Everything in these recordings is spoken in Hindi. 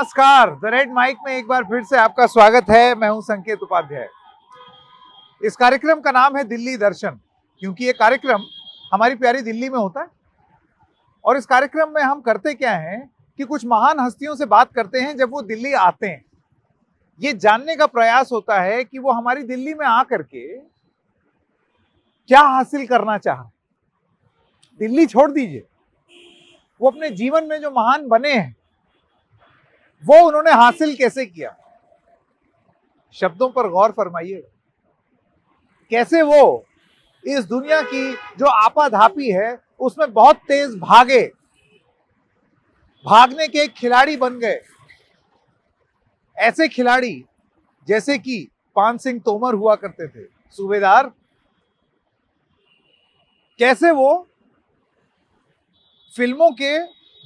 नमस्कार द रेड माइक में एक बार फिर से आपका स्वागत है मैं हूं संकेत उपाध्याय इस कार्यक्रम का नाम है दिल्ली दर्शन क्योंकि ये कार्यक्रम हमारी प्यारी दिल्ली में होता है और इस कार्यक्रम में हम करते क्या हैं कि कुछ महान हस्तियों से बात करते हैं जब वो दिल्ली आते हैं ये जानने का प्रयास होता है कि वो हमारी दिल्ली में आ करके क्या हासिल करना चाह दिल्ली छोड़ दीजिए वो अपने जीवन में जो महान बने हैं वो उन्होंने हासिल कैसे किया शब्दों पर गौर फरमाइए कैसे वो इस दुनिया की जो आपाधापी है उसमें बहुत तेज भागे भागने के एक खिलाड़ी बन गए ऐसे खिलाड़ी जैसे कि पान सिंह तोमर हुआ करते थे सूबेदार कैसे वो फिल्मों के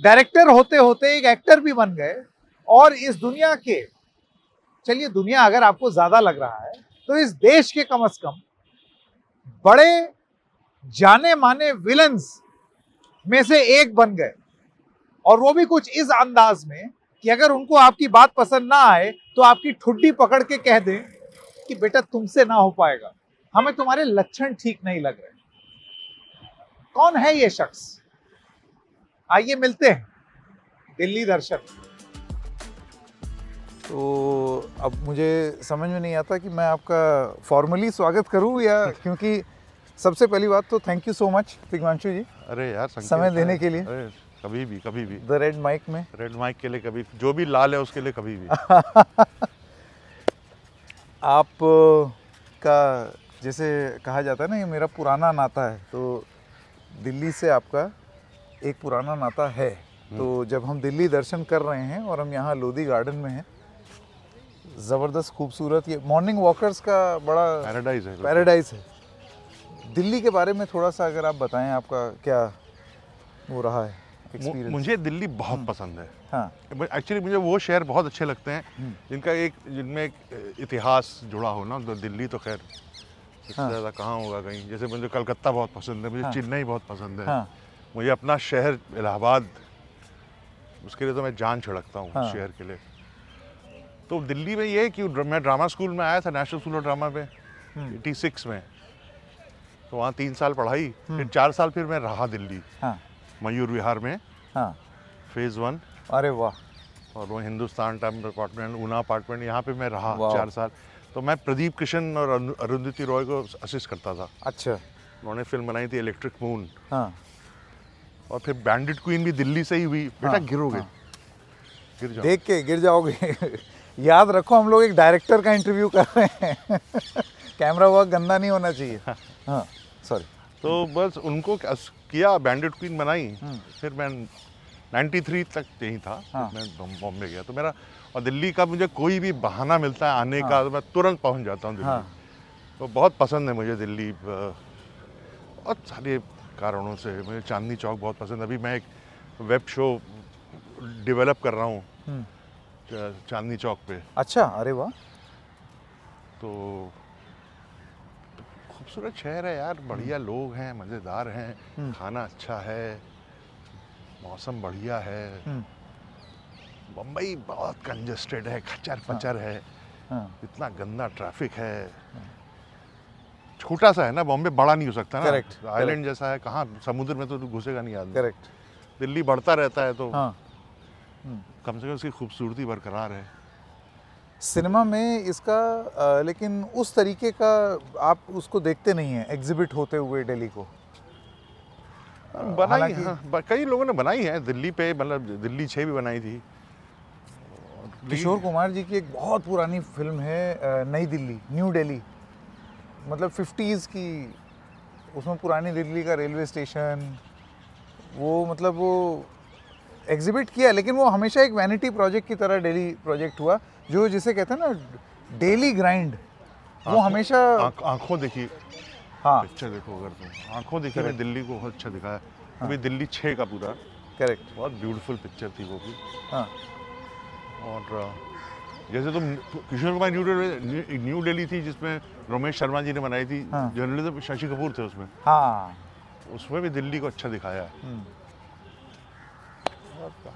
डायरेक्टर होते होते एक एक्टर भी बन गए और इस दुनिया के चलिए दुनिया अगर आपको ज़्यादा लग रहा है तो इस देश के कम अज कम बड़े जाने माने विलन्स में से एक बन गए और वो भी कुछ इस अंदाज में कि अगर उनको आपकी बात पसंद ना आए तो आपकी ठुड्डी पकड़ के कह दें कि बेटा तुमसे ना हो पाएगा हमें तुम्हारे लक्षण ठीक नहीं लग रहे कौन है ये शख्स आइए मिलते हैं दिल्ली दर्शन तो अब मुझे समझ में नहीं आता कि मैं आपका फॉर्मली स्वागत करूं या क्योंकि सबसे पहली बात तो thank you so much Tigmanshu ji अरे यार समय देने के लिए अरे कभी भी कभी भी द रेड माइक में रेड माइक के लिए कभी जो भी लाल है उसके लिए कभी भी आप का जैसे कहा जाता है ना ये मेरा पुराना नाता है तो दिल्ली से आपका एक पुराना नाता है हम्म। तो जब हम दिल्ली दर्शन कर रहे हैं और हम यहाँ लोधी गार्डन में हैं ज़बरदस्त खूबसूरत ये मॉर्निंग वॉकर्स का बड़ा पैराडाइज है पैराडाइज है दिल्ली के बारे में थोड़ा सा अगर आप बताएं आपका क्या वो रहा है Experience. मुझे दिल्ली बहुत हम्म। पसंद है एक्चुअली हाँ। मुझे वो शहर बहुत अच्छे लगते हैं हम्म। जिनका एक जिनमें एक इतिहास जुड़ा हो ना तो दिल्ली तो खैर हाँ. ज़्यादा कहाँ होगा कहीं जैसे मुझे कलकत्ता बहुत पसंद है मुझे हाँ. चेन्नई बहुत पसंद है हाँ। मुझे अपना शहर इलाहाबाद उसके लिए तो मैं जान छिड़कता हूँ हाँ. शहर के लिए तो दिल्ली में ये कि मैं ड्रामा स्कूल में आया था नेशनल स्कूल ऑफ ड्रामा में एटी हम्म। सिक्स में तो वहाँ तीन साल पढ़ाई हम्म। फिर चार साल फिर मैं रहा दिल्ली हाँ। मयूर विहार में हाँ। फेज़ वन अरे वाह और वो हिंदुस्तान टाइम अपार्टमेंट ऊना अपार्टमेंट यहाँ पे मैं रहा चार साल तो मैं प्रदीप किशन और अरुंधति रॉय को असिस्ट करता था अच्छा उन्होंने फिल्म बनाई थी इलेक्ट्रिक मून हाँ। और फिर बैंडेड क्वीन भी दिल्ली से ही हुई बेटा हाँ, गिरोगे हाँ। गिर देख के गिर जाओगे याद रखो हम लोग एक डायरेक्टर का इंटरव्यू कर रहे हैं कैमरा वर्क गंदा नहीं होना चाहिए हाँ सॉरी हाँ, तो बस उनको किया बैंडेड क्वीन बनाई हम्म। फिर मैं 93 तक यहीं था हाँ। मैं बॉम्बे गया तो मेरा और दिल्ली का मुझे कोई भी बहाना मिलता है आने हाँ। का तो मैं तुरंत पहुंच जाता हूँ दिल्ली हाँ। तो बहुत पसंद है मुझे दिल्ली बहुत सारे कारणों से मुझे चांदनी चौक बहुत पसंद है अभी मैं एक वेब शो डेवलप कर रहा हूँ हम्म। चांदनी चौक पे अच्छा अरे वाह तो खूबसूरत शहर है यार बढ़िया हम्म। लोग हैं मज़ेदार हैं हम्म। खाना अच्छा है मौसम बढ़िया है बम्बई हम्म। बहुत कंजस्टेड है खचर पचर हाँ। है हाँ। इतना गंदा ट्रैफिक है हाँ। छोटा सा है ना बॉम्बे बड़ा नहीं हो सकता ना आइलैंड जैसा है कहाँ समुद्र में तो घुसेगा नहीं आदमी करेक्ट दिल्ली बढ़ता रहता है तो हाँ। कम से कम इसकी खूबसूरती बरकरार है सिनेमा में इसका आ, लेकिन उस तरीके का आप उसको देखते नहीं हैं एग्जिबिट होते हुए दिल्ली को हाँ, बनाई हाँ, कई लोगों ने बनाई है दिल्ली पे मतलब दिल्ली छः भी बनाई थी किशोर कुमार जी की एक बहुत पुरानी फिल्म है नई दिल्ली न्यू दिल्ली मतलब फिफ्टीज़ की उसमें पुरानी दिल्ली का रेलवे स्टेशन वो मतलब वो एग्जिबिट किया लेकिन वो हमेशा एक वैनिटी प्रोजेक्ट की तरह डेली प्रोजेक्ट हुआ जो जिसे कहते हैं ना डेली ग्राइंड वो हमेशा आंखों देखी हाँ पिक्चर देखो अगर तुम आंखों देखी मैंने दिल्ली को बहुत अच्छा दिखाया हाँ। अभी दिल्ली छः का पूरा करेक्ट बहुत ब्यूटीफुल पिक्चर थी वो भी हाँ और जैसे तुम किशोर कुमार न्यू डेली न्यू डेली थी जिसमें रमेश शर्मा जी ने बनाई थी हाँ। जर्नलिज्म शशि कपूर थे उसमें हाँ उसमें भी दिल्ली को अच्छा दिखाया है हम्म।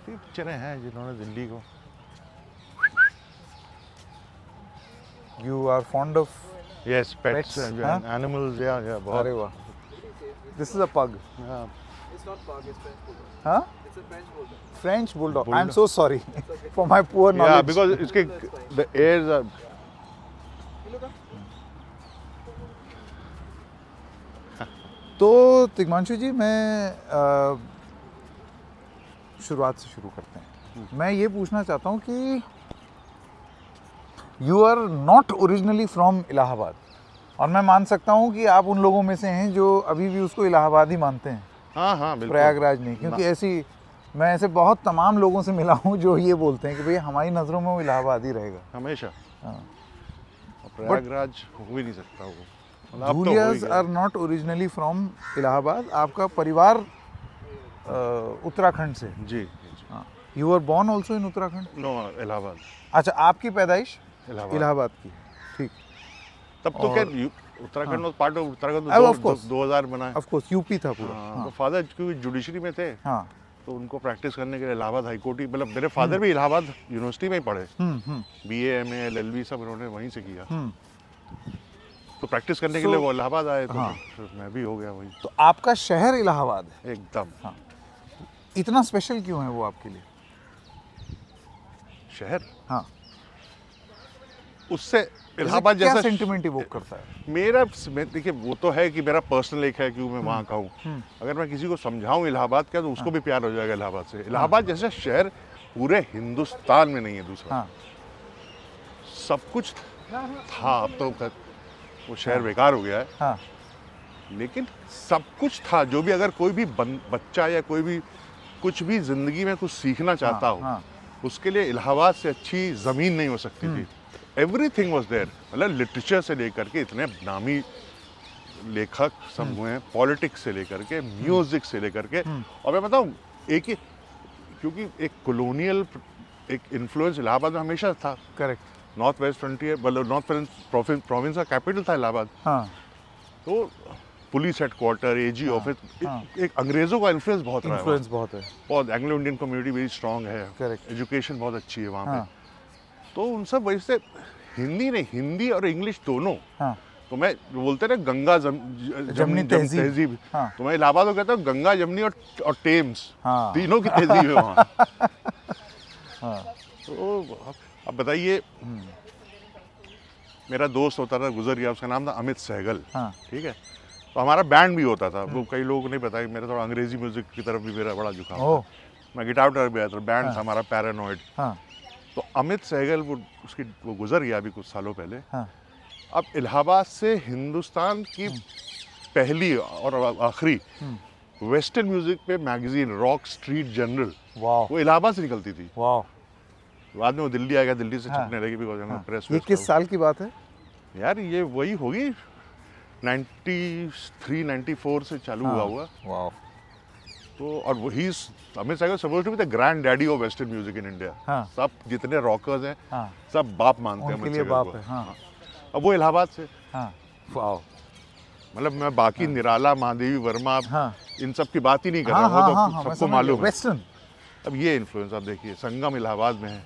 काफ़ी पिक्चरें हैं जिन्होंने दिल्ली को you are fond of yes pets animals या या बहुत अरे वाह दिस इज अ पग It's not pug, it's French bulldog. Huh? It's a French bulldog. French bulldog. bulldog. I'm so sorry okay. for my poor knowledge. Yeah, because it's the ears are. तो तिग्मांशु जी मैं आ, शुरुआत से शुरू करते हैं मैं ये पूछना चाहता हूँ कि you are not originally from Allahabad और मैं मान सकता हूँ कि आप उन लोगों में से हैं जो अभी भी उसको इलाहाबाद ही मानते हैं हाँ हाँ प्रयागराज नहीं क्योंकि हाँ। ऐसी मैं ऐसे बहुत तमाम लोगों से मिला हूँ जो ये बोलते हैं कि भैया हमारी नज़रों में वो इलाहाबाद ही रहेगा हमेशा हाँ प्रयागराज हो भी नहीं सकता वो are not originally from Allahabad आपका परिवार उत्तराखंड से जी you are born also in Uttarakhand no Allahabad अच्छा आपकी पैदाइश इलाहाबाद की ठीक तब तो क्या Uttarakhand was part of Uttarakhand दो हजार बना ऑफ कोर्स यूपी था पूरा हाँ, हाँ। तो फादर क्योंकि जुडिशरी में थे हाँ तो उनको प्रैक्टिस करने के लिए इलाहाबाद हाईकोर्ट ही मतलब मेरे फादर हम्म। भी इलाहाबाद यूनिवर्सिटी में ही पढ़े B M L L B सब उन्होंने वहीं से किया हम्म। तो प्रैक्टिस करने के लिए वो इलाहाबाद आए तो हाँ। मैं भी हो गया वहीं तो आपका शहर इलाहाबाद है एकदम हाँ इतना स्पेशल क्यों है वो आपके लिए शहर हाँ उससे इलाहाबाद जैसा सेंटिमेंट इवोक करता है मेरा देखिए वो तो है कि मेरा पर्सनल एक है कि मैं वहाँ का हूँ हम्म। अगर मैं किसी को समझाऊँ इलाहाबाद का तो उसको हाँ। भी प्यार हो जाएगा इलाहाबाद से इलाहाबाद हाँ। जैसा शहर पूरे हिंदुस्तान में नहीं है दूसरा हाँ। सब कुछ हाँ, था अब तो वो शहर बेकार हो गया है हाँ। लेकिन सब कुछ था जो भी अगर कोई भी बच्चा या कोई भी कुछ भी ज़िंदगी में कुछ सीखना चाहता हाँ, हाँ। हो हाँ. उसके लिए इलाहाबाद से अच्छी ज़मीन नहीं हो सकती थी एवरी थिंग वॉज देयर मतलब लिटरेचर से लेकर के इतने नामी लेखक सब हम्म। हुए हैं पॉलिटिक्स से लेकर के म्यूज़िक हम्म। से लेकर के हम्म। और मैं बताऊँ एक ही क्योंकि एक कॉलोनियल एक इन्फ्लुएंस इलाहाबाद में हमेशा था करेक्ट नॉर्थ वेस्ट फ्रंटियर मतलब नॉर्थ प्रोविंस का कैपिटल था इलाहाबाद हाँ तो police headquarter A G office एक हाँ। अंग्रेज़ों का इन्फ्लुएंस बहुत रहा है बहुत है बहुत Anglo Indian community very strong है करेक्ट एजुकेशन बहुत अच्छी है वहाँ पे हाँ। तो उन सब वजह से हिंदी नहीं हिंदी और इंग्लिश दोनों हाँ। तो मैं बोलते ना गंगा जम, जमनी तहजीब हाँ। तो मैं इलाहाबाद को कहता हूँ गंगा जमनी और और टेम्स हाँ। तीनों की तहजीब है वहाँ तो अब बताइए हम्म। मेरा दोस्त होता था गुजर गया उसका नाम था अमित सहगल हाँ। ठीक है तो हमारा बैंड भी होता था वो हाँ। कई लोगों को नहीं पता कि मेरा थोड़ा अंग्रेजी म्यूजिक की तरफ भी मेरा बड़ा झुकाव मैं गिटार उटार भी आया था बैंड हाँ। था हमारा पैरानोइड हाँ। तो अमित सहगल वो उसकी वो गुजर गया अभी कुछ सालों पहले अब इलाहाबाद से हिंदुस्तान की पहली और आखिरी वेस्टर्न म्यूजिक पे मैगजीन रॉक स्ट्रीट जनरल वो इलाहाबाद से निकलती थी बाद में वो दिल्ली आ गया दिल्ली से छपने लगी बिकॉज प्रेस ये किस साल की बात है यार ये वही होगी 93, 94 से चालू हाँ, हुआ हुआ तो और वही Amit Sagar suppose to be the grand daddy of western music in India हाँ, सब जितने रॉकर्स हैं हाँ, सब बाप मानते हैं अमित बाप है, हाँ।, हाँ, अब वो इलाहाबाद से हाँ, मतलब मैं बाकी हाँ, निराला महादेवी वर्मा हाँ, इन सब की बात ही नहीं कर हाँ, रहा हूँ हाँ, तो सबको मालूम वेस्टर्न अब ये इन्फ्लुएंस आप देखिए संगम इलाहाबाद में है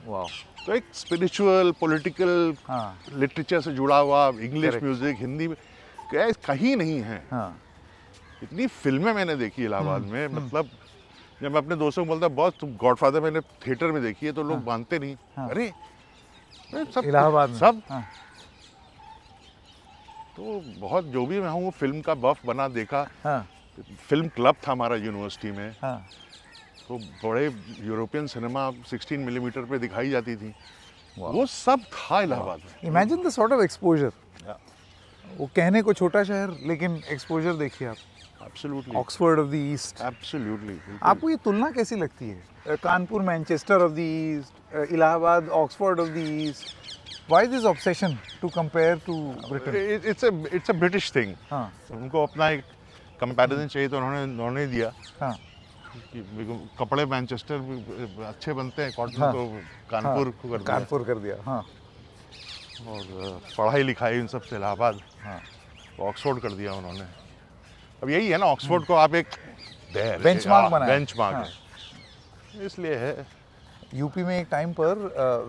तो एक स्पिरिचुअल पॉलिटिकल लिटरेचर से जुड़ा हुआ इंग्लिश म्यूजिक हिंदी में गैस कहीं नहीं है हाँ। इतनी फिल्में मैंने देखी इलाहाबाद हम्म, में हम्म। मतलब जब मैं अपने दोस्तों को बोलता बॉस तुम गॉडफादर मैंने थिएटर में देखी है तो लोग हाँ। मानते नहीं हाँ। अरे सब इलाहाबाद सब हाँ। तो बहुत जो भी मैं हूँ फिल्म का बफ बना देखा हाँ। फिल्म क्लब था हमारा यूनिवर्सिटी में हाँ। तो बड़े यूरोपियन सिनेमा 16 मिलीमीटर mm पे दिखाई जाती थी वो सब था इलाहाबाद में imagine the sort of exposure वो कहने को छोटा शहर लेकिन एक्सपोजर देखिए आप absolutely Oxford of the East absolutely आपको ये तुलना कैसी लगती है uh, Kanpur Manchester of the East Allahabad Oxford of the East why this obsession to compare to Britain it's a it's a British thing हां उनको अपना एक कंपैरिजन चाहिए तो उन्होंने उन्होंने दिया हाँ. कपड़े मैनचेस्टर अच्छे बनते हैं कॉटन हाँ. तो कानपुर हाँ. को कर दिया कानपुर कर दिया हाँ और पढ़ाई लिखाई उन सब से इलाहाबाद हाँ तो ऑक्सफोर्ड कर दिया उन्होंने अब यही है ना ऑक्सफोर्ड हम्म। को आप एक बना बेंच मार्क हाँ।, हाँ। इसलिए है यूपी में एक टाइम पर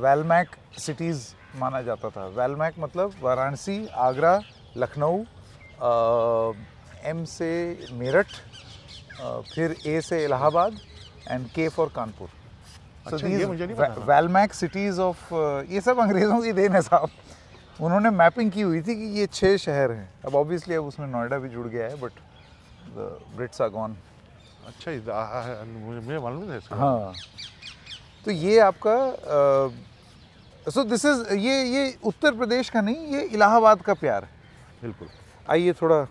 वेलमैक सिटीज़ माना जाता था वेलमैक मतलब वाराणसी आगरा लखनऊ एम से मेरठ फिर ए से Allahabad and K for Kanpur अच्छा, so ये मुझे नहीं पता वेलमैक सिटीज़ ऑफ ये सब अंग्रेज़ों की देन है साहब उन्होंने मैपिंग की हुई थी कि ये छः शहर हैं अब ऑब्वियसली अब उसमें नोएडा भी जुड़ गया है but the Brits are gone अच्छा मुझे मालूम नहीं था हाँ तो ये आपका सो दिस इज़ ये ये उत्तर प्रदेश का नहीं ये इलाहाबाद का प्यार है बिल्कुल आइए थोड़ा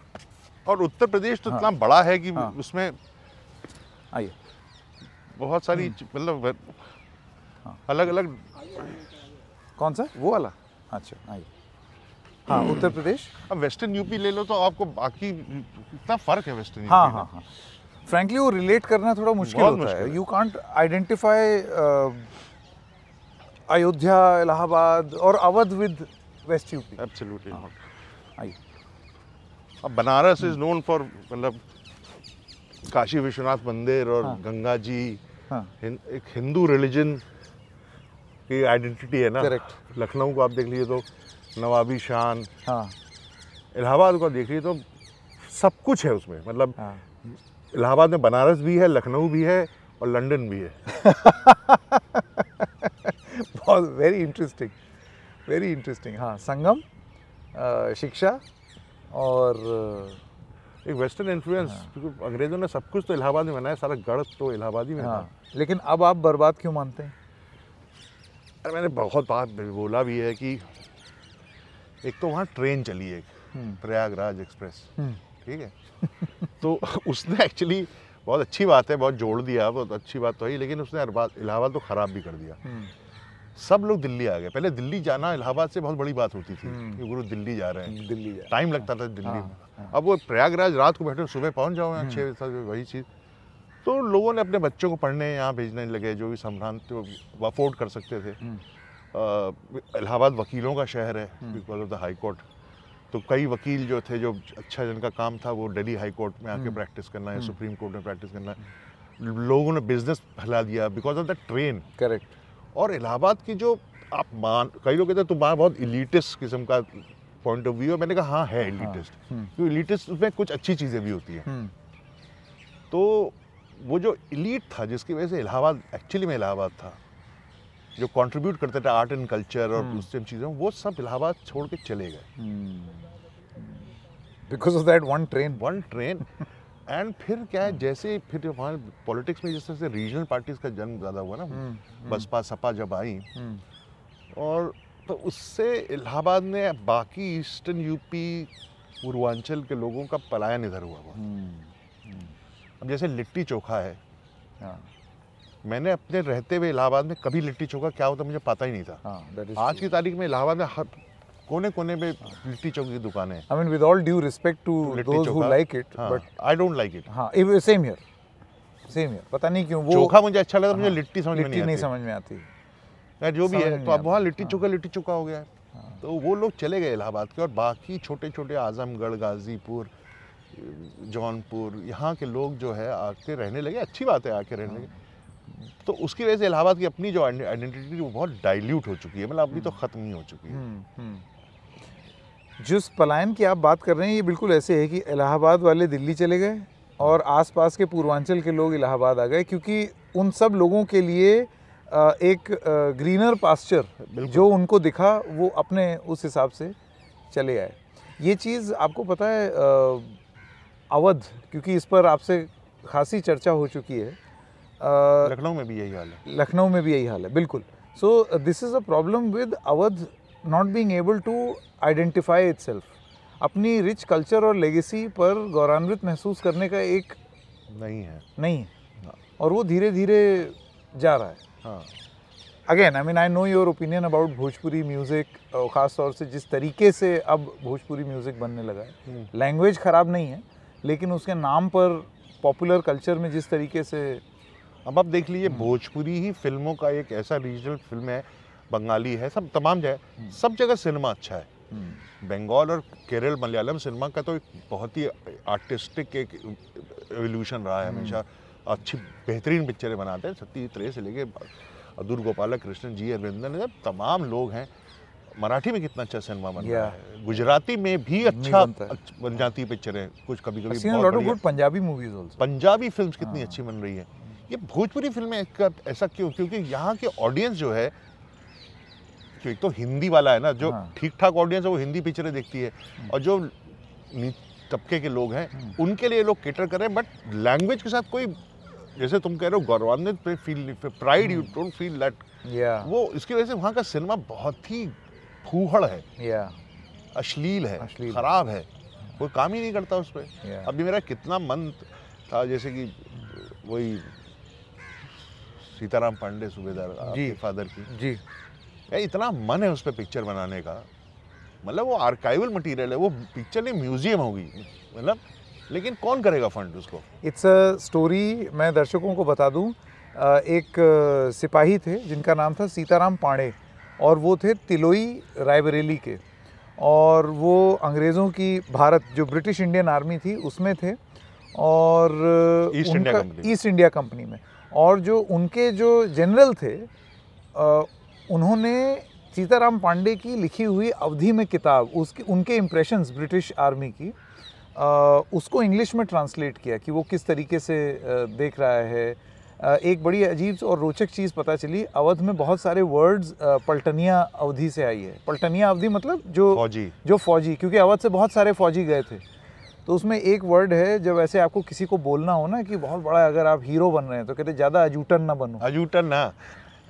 और उत्तर प्रदेश तो हाँ, इतना बड़ा है कि हाँ, उसमें आइए बहुत सारी हम्म। मतलब हाँ। अलग अलग कौन सा वो वाला अच्छा आइए हाँ उत्तर प्रदेश अब वेस्टर्न यूपी ले लो तो आपको बाकी इतना फर्क है वेस्टर्न हाँ, यूपी हाँ हाँ हाँ फ्रेंकली वो रिलेट करना थोड़ा मुश्किल होता मुश्किल है you can't identify Ayodhya Allahabad और Awadh with west UP absolutely आइए अब बनारस इज नोन फॉर मतलब काशी विश्वनाथ मंदिर और हाँ। गंगा जी हाँ। एक हिंदू रिलीजन की आइडेंटिटी है ना करेक्ट लखनऊ को आप देख लीजिए तो नवाबी शान हाँ। इलाहाबाद को देख लीजिए तो सब कुछ है उसमें मतलब हाँ। इलाहाबाद में बनारस भी है लखनऊ भी है और लंदन भी है बहुत वेरी इंटरेस्टिंग वेरी इंटरेस्टिंग हाँ संगम शिक्षा और एक वेस्टर्न इन्फ्लुएंस हाँ। अंग्रेजों ने सब कुछ तो इलाहाबाद में बनाया सारा गढ़ तो इलाहाबाद ही में हाँ। लेकिन अब आप बर्बाद क्यों मानते हैं अरे मैंने बहुत बात बोला भी है कि एक तो वहाँ ट्रेन चली एक हम्म। प्रयागराज एक्सप्रेस हम्म। ठीक है तो उसने एक्चुअली बहुत अच्छी बात है बहुत जोड़ दिया बहुत अच्छी बात तो है लेकिन उसने इलाहाबाद तो ख़राब भी कर दिया हम्म। सब लोग दिल्ली आ गए पहले दिल्ली जाना इलाहाबाद से बहुत बड़ी बात होती थी कि गुरु दिल्ली जा रहे हैं दिल्ली टाइम लगता था दिल्ली हाँ। में हाँ। अब वो प्रयागराज रात को बैठे सुबह पहुँच जाओ यहाँ छः बजे वही चीज़ तो लोगों ने अपने बच्चों को पढ़ने यहाँ भेजने लगे जो भी संभ्रांत अफोर्ड कर सकते थे हम्म। इलाहाबाद वकीलों का शहर है because of the High Court तो कई वकील जो थे जो अच्छा जिनका काम था वो दिल्ली हाई कोर्ट में आके प्रैक्टिस हम्म। करना है सुप्रीम कोर्ट में प्रैक्टिस करना है लोगों ने बिजनेस फैला दिया because of the train correct और इलाहाबाद की जो आप मान कई लोग कहते हैं तो बहुत इलीटिस किस्म का पॉइंट ऑफ व्यू है मैंने कहा हाँ है एलिटिस्ट हाँ। हम्म। क्योंकि एलिटिस्ट उसमें कुछ अच्छी चीज़ें भी होती हैं हम्म। तो वो जो इलीट था जिसकी वजह से इलाहाबाद एक्चुअली में इलाहाबाद था जो कंट्रीब्यूट करते थे आर्ट एंड कल्चर और हम्म। उस टाइम चीज़ों वो सब इलाहाबाद छोड़ के चले गए because of that one train one train and फिर क्या है जैसे फिर वहाँ पॉलिटिक्स में जिस तरह से रीजनल पार्टीज का जन्म ज़्यादा हुआ ना बसपा सपा जब आई और तो उससे इलाहाबाद ने बाकी ईस्टर्न यूपी पूर्वांचल के लोगों का पलायन इधर हुआ हुआ हम्म, हम्म। अब जैसे लिट्टी चोखा है हाँ। मैंने अपने रहते हुए इलाहाबाद में कभी लिट्टी चोखा क्या होता मुझे पता ही नहीं था हाँ, आज की तारीख में इलाहाबाद में हर कोने कोने में लिट्टी चौक की है I mean with all due respect to those who like it but I don't like it हां सेम हियर सेम हियर पता नहीं क्यों वो चोखा मुझे अच्छा लगा तो मुझे हाँ, लिट्टी समझ में नहीं नहीं समझ में आती या जो भी है तो अब वहाँ लिट्टी चुका हाँ। लिट्टी चुका हो गया हाँ। तो वो लोग चले गए इलाहाबाद के और बाकी छोटे छोटे आजमगढ़ गाजीपुर जौनपुर यहाँ के लोग जो है आके रहने लगे अच्छी बात है आके रहने लगे हाँ। तो उसकी वजह से इलाहाबाद की अपनी जो आइडेंटिटी वो बहुत डाइल्यूट हो चुकी है मतलब अभी तो हम्म। ख़त्म ही हो चुकी है हम्म, हम्म। जिस पलायन की आप बात कर रहे हैं ये बिल्कुल ऐसे है कि इलाहाबाद वाले दिल्ली चले गए और आसपास के पूर्वांचल के लोग इलाहाबाद आ गए क्योंकि उन सब लोगों के लिए एक ग्रीनर पास्चर जो उनको दिखा वो अपने उस हिसाब से चले आए ये चीज़ आपको पता है अवध क्योंकि इस पर आपसे खासी चर्चा हो चुकी है लखनऊ में भी यही हाल है लखनऊ में भी यही हाल है बिल्कुल so this is a problem with Awadh not being able to identify it अपनी रिच कल्चर और लेगेसी पर गौरवान्वित महसूस करने का एक नहीं है नहीं है हाँ। और वो धीरे धीरे जा रहा है हाँ again I mean I know your opinion about Bhojpuri music ख़ास तौर से जिस तरीके से अब भोजपुरी म्यूज़िक बनने लगा है लैंग्वेज हम्म। ख़राब नहीं है लेकिन उसके नाम पर पॉपुलर कल्चर में जिस तरीके से अब आप देख लीजिए भोजपुरी ही फिल्मों का एक ऐसा रीजनल फिल्म है बंगाली है सब तमाम जगह हम्म। सब जगह सिनेमा अच्छा है बंगाल हम्म। और केरल मलयालम सिनेमा का तो एक बहुत ही आर्टिस्टिक एक एवोल्यूशन रहा है हमेशा अच्छी बेहतरीन पिक्चरें बनाते हैं सत्य त्रे से लेके अदूर गोपाल कृष्ण जी अरविंदन तमाम लोग हैं मराठी में कितना अच्छा सिनेमा बन रहा है गुजराती में भी अच्छा बन जाती है पिक्चरें कुछ कभी कभी पंजाबी मूवीज पंजाबी फिल्म कितनी हाँ। अच्छी बन रही है ये भोजपुरी फिल्में ऐसा क्यों क्योंकि यहाँ के ऑडियंस जो है तो एक तो हिंदी वाला है ना जो ठीक ठाक ऑडियंस है वो हिंदी पिक्चरें देखती है हम्म। और जो तबके के लोग हैं हम्म। उनके लिए लोग केटर करें बट लैंग्वेज के साथ कोई जैसे तुम कह रहे हो गौरवान्वित पे feel pride you don't feel that वो इसकी वजह से वहाँ का सिनेमा बहुत ही फूहड़ है yeah. अश्लील है अश्लील खराब है कोई काम ही नहीं करता उस पर yeah. अभी मेरा कितना मन था जैसे कि वही सीताराम पांडे सूबेदार जी फादर की जी यार इतना मन है उस पर पिक्चर बनाने का मतलब वो आर्काइवल मटेरियल है वो पिक्चर नहीं म्यूजियम होगी मतलब लेकिन कौन करेगा फंड उसको इट्स अ स्टोरी मैं दर्शकों को बता दूं एक सिपाही थे जिनका नाम था सीताराम पांडे और वो थे तिलोई रायबरेली के और वो अंग्रेज़ों की भारत जो ब्रिटिश इंडियन आर्मी थी उसमें थे और East India Company East India Company में और जो उनके जो जनरल थे उन्होंने सीताराम पांडे की लिखी हुई अवधि में किताब उसकी उनके इम्प्रेशंस ब्रिटिश आर्मी की उसको इंग्लिश में ट्रांसलेट किया कि वो किस तरीके से देख रहा है एक बड़ी अजीब और रोचक चीज़ पता चली अवध में बहुत सारे वर्ड्स पलटनिया अवधि से आई है पलटनिया अवधि मतलब जो फौजी जो फौजी क्योंकि अवध से बहुत सारे फौजी गए थे तो उसमें एक वर्ड है जब ऐसे आपको किसी को बोलना हो ना कि बहुत बड़ा अगर आप हीरो बन रहे हैं तो कहते ज़्यादा अजूटन ना बनो अजूटन ना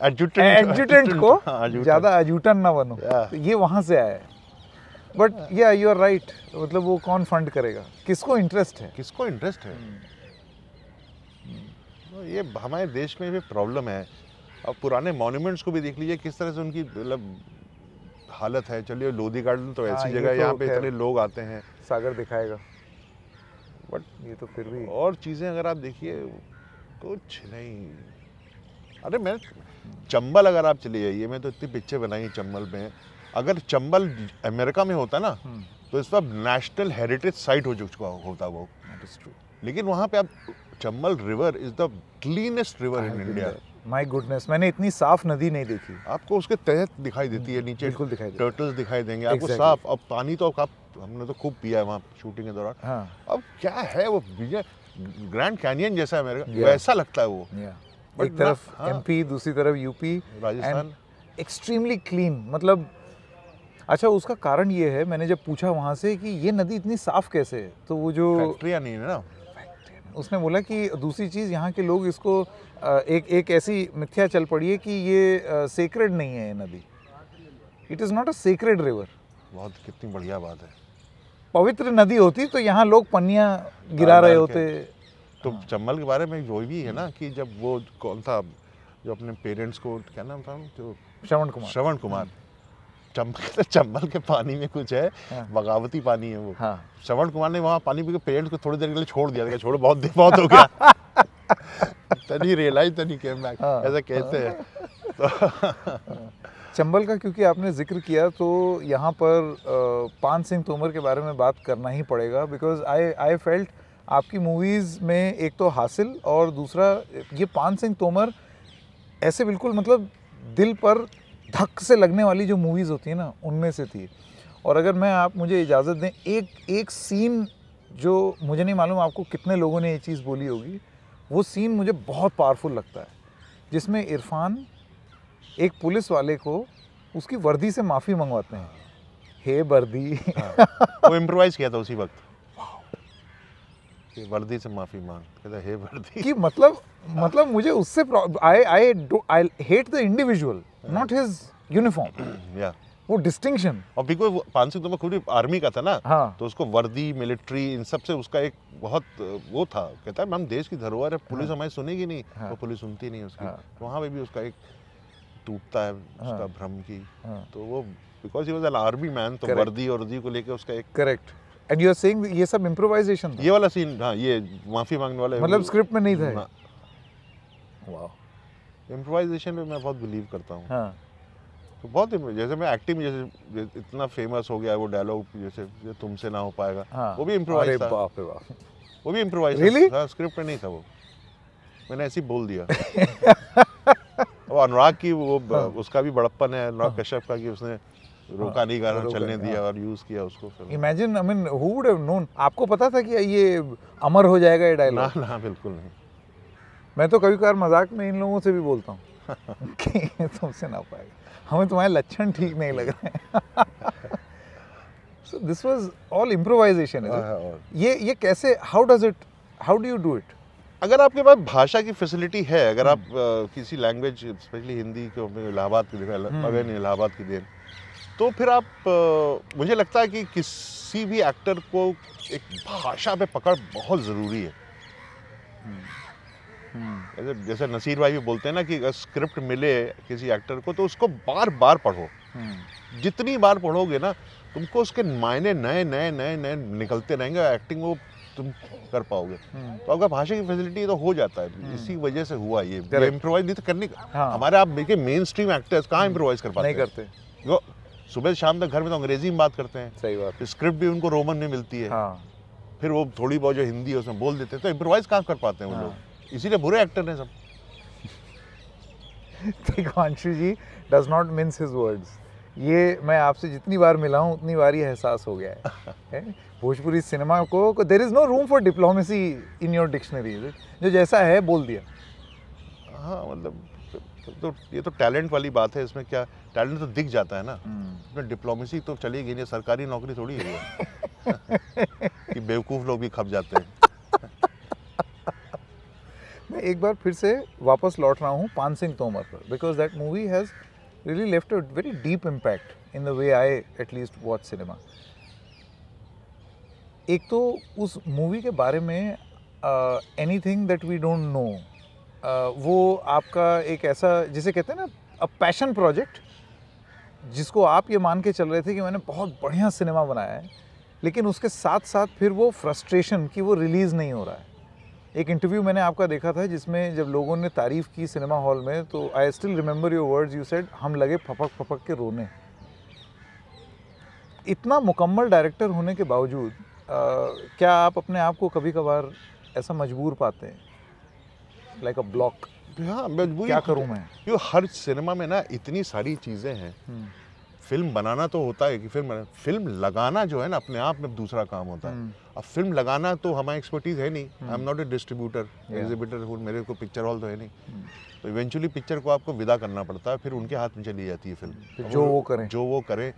एडजुटेंट को हाँ, ज़्यादा अजूटन ना बनो तो ये वहाँ से आया है बट ये यू आर राइट मतलब वो कौन फंड करेगा किसको इंटरेस्ट है किसको इंटरेस्ट है हम्म। तो ये हमारे देश में भी प्रॉब्लम है अब पुराने मॉन्यूमेंट्स को भी देख लीजिए किस तरह से उनकी मतलब हालत है चलिए लोधी गार्डन तो ऐसी हाँ, जगह तो यहाँ पे इतने लोग आते हैं सागर दिखाएगा बट ये तो फिर भी और चीज़ें अगर आप देखिए कुछ नहीं अरे मैं चंबल अगर आप चले जाइए मैं तो इतनी पिक्चर बनाई चंबल में अगर चंबल अमेरिका में होता ना हम्म। तो इस पर नेशनल हेरिटेज साइट हो चुका होता वो लेकिन वहाँ पे आप Chambal river is the cleanest river in India my goodness मैंने इतनी साफ नदी नहीं देखी आपको उसके तहत दिखाई देती है hmm, नीचे बिल्कुल दिखाई टर्टल्स दिखाई देंगे आपको साफ अब पानी तो आप हमने तो खूब पिया है वहाँ शूटिंग के दौरान हाँ। अब क्या है वो ग्रैंड कैनियन जैसा है मेरे yeah. वैसा लगता है वो yeah. एक तरफ एमपी हाँ। दूसरी तरफ यूपी राजस्थान एक्सट्रीमली क्लीन मतलब अच्छा उसका कारण ये है मैंने जब पूछा वहाँ से कि ये नदी इतनी साफ कैसे है तो वो जो फैक्ट्रिया नहीं है ना उसने बोला कि दूसरी चीज़ यहाँ के लोग इसको एक एक ऐसी मिथ्या चल पड़ी है कि ये सेक्रेड नहीं है ये नदी it is not a sacred river बहुत कितनी बढ़िया बात है पवित्र नदी होती तो यहाँ लोग पन्निया गिरा रहे होते तो चम्बल के बारे में जो भी है ना कि जब वो कौन था जो अपने पेरेंट्स को क्या नाम था जो श्रवण कुमार श्रवण कुमार चंबल तो चंबल के पानी में कुछ है हाँ। बगावती पानी है वो हाँ। श्रवण कुमार ने वहाँ पानी पी के पेरेंट्स को थोड़ी देर के लिए छोड़ दिया था छोड़ो बहुत देर बहुत हो गया तनी रियलाइज तनी तो के मैं हाँ। ऐसा कहते हैं तो हाँ। चंबल का क्योंकि आपने जिक्र किया तो यहाँ पर पान सिंह तोमर के बारे में बात करना ही पड़ेगा बिकॉज आई आई फेल्ट आपकी मूवीज़ में एक तो हासिल और दूसरा ये पान सिंह तोमर ऐसे बिल्कुल मतलब दिल पर थक से लगने वाली जो मूवीज़ होती है ना उनमें से थी और अगर मैं आप मुझे इजाज़त दें एक एक सीन जो मुझे नहीं मालूम आपको कितने लोगों ने ये चीज़ बोली होगी वो सीन मुझे बहुत पावरफुल लगता है जिसमें इरफान एक पुलिस वाले को उसकी वर्दी से माफ़ी मंगवाते हैं हे वर्दी हाँ, वो इम्प्रोवाइज़ किया था उसी वक्त कि वर्दी से माफ़ी मांग कहता हे वर्दी कि मतलब मतलब मुझे उससे I I I hate the individual not his uniform या वो डिस्टिंक्शन और बिकॉज पानसिंह तोमर खुद आर्मी का था ना हाँ. तो उसको वर्दी मिलिट्री इन सब से उसका एक बहुत वो था कहता है मैम देश की धरोहर है पुलिस हाँ. हमारी सुनेगी नहीं हाँ. तो पुलिस सुनती नहीं उसकी हाँ. तो वहाँ पे भी उसका एक टूटता है उसका हाँ। भ्रम की हाँ। तो वो because he was an army man तो वर्दी और वर्दी को लेकर उसका एक correct and you are saying ये सब इम्प्रोवाइजेशन ये वाला सीन हाँ ये माफी मांगने वाला मतलब स्क्रिप्ट में नहीं था वाह हाँ। इम्प्रोवाइजेशन में मैं बहुत बिलीव करता हूँ हाँ. तो बहुत जैसे मैं एक्टिंग में जैसे इतना फेमस हो गया वो डायलॉग जैसे तुमसे ना हो पाएगा हाँ. वो भी इम्प्रोवाइज था बाप बाप वो भी इम्प्रोवाइज really? था हाँ, स्क्रिप्ट में नहीं था वो मैंने ऐसे ही बोल दिया और अनुराग की वो हाँ. उसका भी बड़प्पन है अनुराग हाँ. कश्यप का कि उसने रोका हाँ, नहीं कारण चलने दिया हाँ। और यूज किया उसको फिर imagine I mean who would have known आपको पता था कि ये अमर हो जाएगा ये डायलॉग ना ना बिल्कुल नहीं मैं तो कभी कभार मजाक में इन लोगों से भी बोलता हूँ कि तुमसे तो ना पाएगा हमें तुम्हारे लक्षण ठीक नहीं लग रहे so this was all improvisation ये ये कैसे how does it how do you do it अगर आपके पास भाषा की फैसिलिटी है अगर आप आ, हम्म। किसी लैंग्वेज स्पेशली हिंदी को इलाहाबाद की देन हम्म। अवेन इलाहाबाद की देन तो फिर आप मुझे लगता है कि किसी भी एक्टर को एक भाषा पे पकड़ बहुत ज़रूरी है जैसे जैसे नसीर भाई भी बोलते हैं ना कि स्क्रिप्ट मिले किसी एक्टर को तो उसको बार बार पढ़ो जितनी बार पढ़ोगे ना तुमको उसके मायने नए नए नए नए निकलते रहेंगे एक्टिंग वो तुम कर पाओगे तो आपका भाषा की फैसिलिटी तो हो जाता है हम्म। इसी वजह से हुआ ये इम्प्रोवाइज नहीं तो करने का हाँ। हमारे आप देखिए मेन स्ट्रीम एक्टर्स कहाँ इम्प्रोवाइज हम्म। कर पाते नहीं करते सुबह शाम तक घर में तो अंग्रेजी में बात करते हैं सही बात स्क्रिप्ट भी उनको रोमन में मिलती है हाँ। फिर वो थोड़ी बहुत जो हिंदी है उसमें बोल देते हैं तो इम्प्रोवाइज कहाँ कर पाते हैं वो लोग हाँ। इसीलिए बुरे एक्टर हैं सब दिग्वांशु तो जी does not means his words ये मैं आपसे जितनी बार मिला हूँ उतनी बार ये एहसास हो गया है भोजपुरी सिनेमा को there is no room for diplomacy in your dictionary जो जैसा है बोल दिया हाँ मतलब तो ये तो टैलेंट वाली बात है इसमें क्या टैलेंट तो दिख जाता है ना हम्म। इसमें डिप्लोमेसी तो चली गई नहीं सरकारी नौकरी थोड़ी है कि बेवकूफ़ लोग भी खप जाते हैं मैं एक बार फिर से वापस लौट रहा हूँ पान सिंह तोमर पर because that movie has really left a very deep impact in the way I at least watch cinema एक तो उस मूवी के बारे में anything that we don't know वो आपका एक ऐसा जिसे कहते हैं ना अ पैशन प्रोजेक्ट जिसको आप ये मान के चल रहे थे कि मैंने बहुत बढ़िया सिनेमा बनाया है लेकिन उसके साथ साथ फिर वो फ्रस्ट्रेशन कि वो रिलीज़ नहीं हो रहा है एक इंटरव्यू मैंने आपका देखा था जिसमें जब लोगों ने तारीफ़ की सिनेमा हॉल में तो I still remember your words you said हम लगे फपक फपक के रोने इतना मुकम्मल डायरेक्टर होने के बावजूद आ, क्या आप अपने आप को कभी कभार ऐसा मजबूर पाते हैं लाइक अ ब्लॉक हाँ मजबूरी क्या करूँ मैं ये हर सिनेमा में ना इतनी सारी चीज़ें हैं हम्म। फिल्म बनाना तो होता है कि फिल्म फिल्म लगाना जो है ना अपने आप में दूसरा काम होता है हम्म। अब फिल्म लगाना तो हमारी एक्सपर्टीज है नहीं I am not a distributor exhibitor मेरे को पिक्चर हॉल तो है नहीं हम्म। तो इवेंचुअली पिक्चर को आपको विदा करना पड़ता है फिर उनके हाथ में चली जाती है फिल्म जो वो करें जो वो करें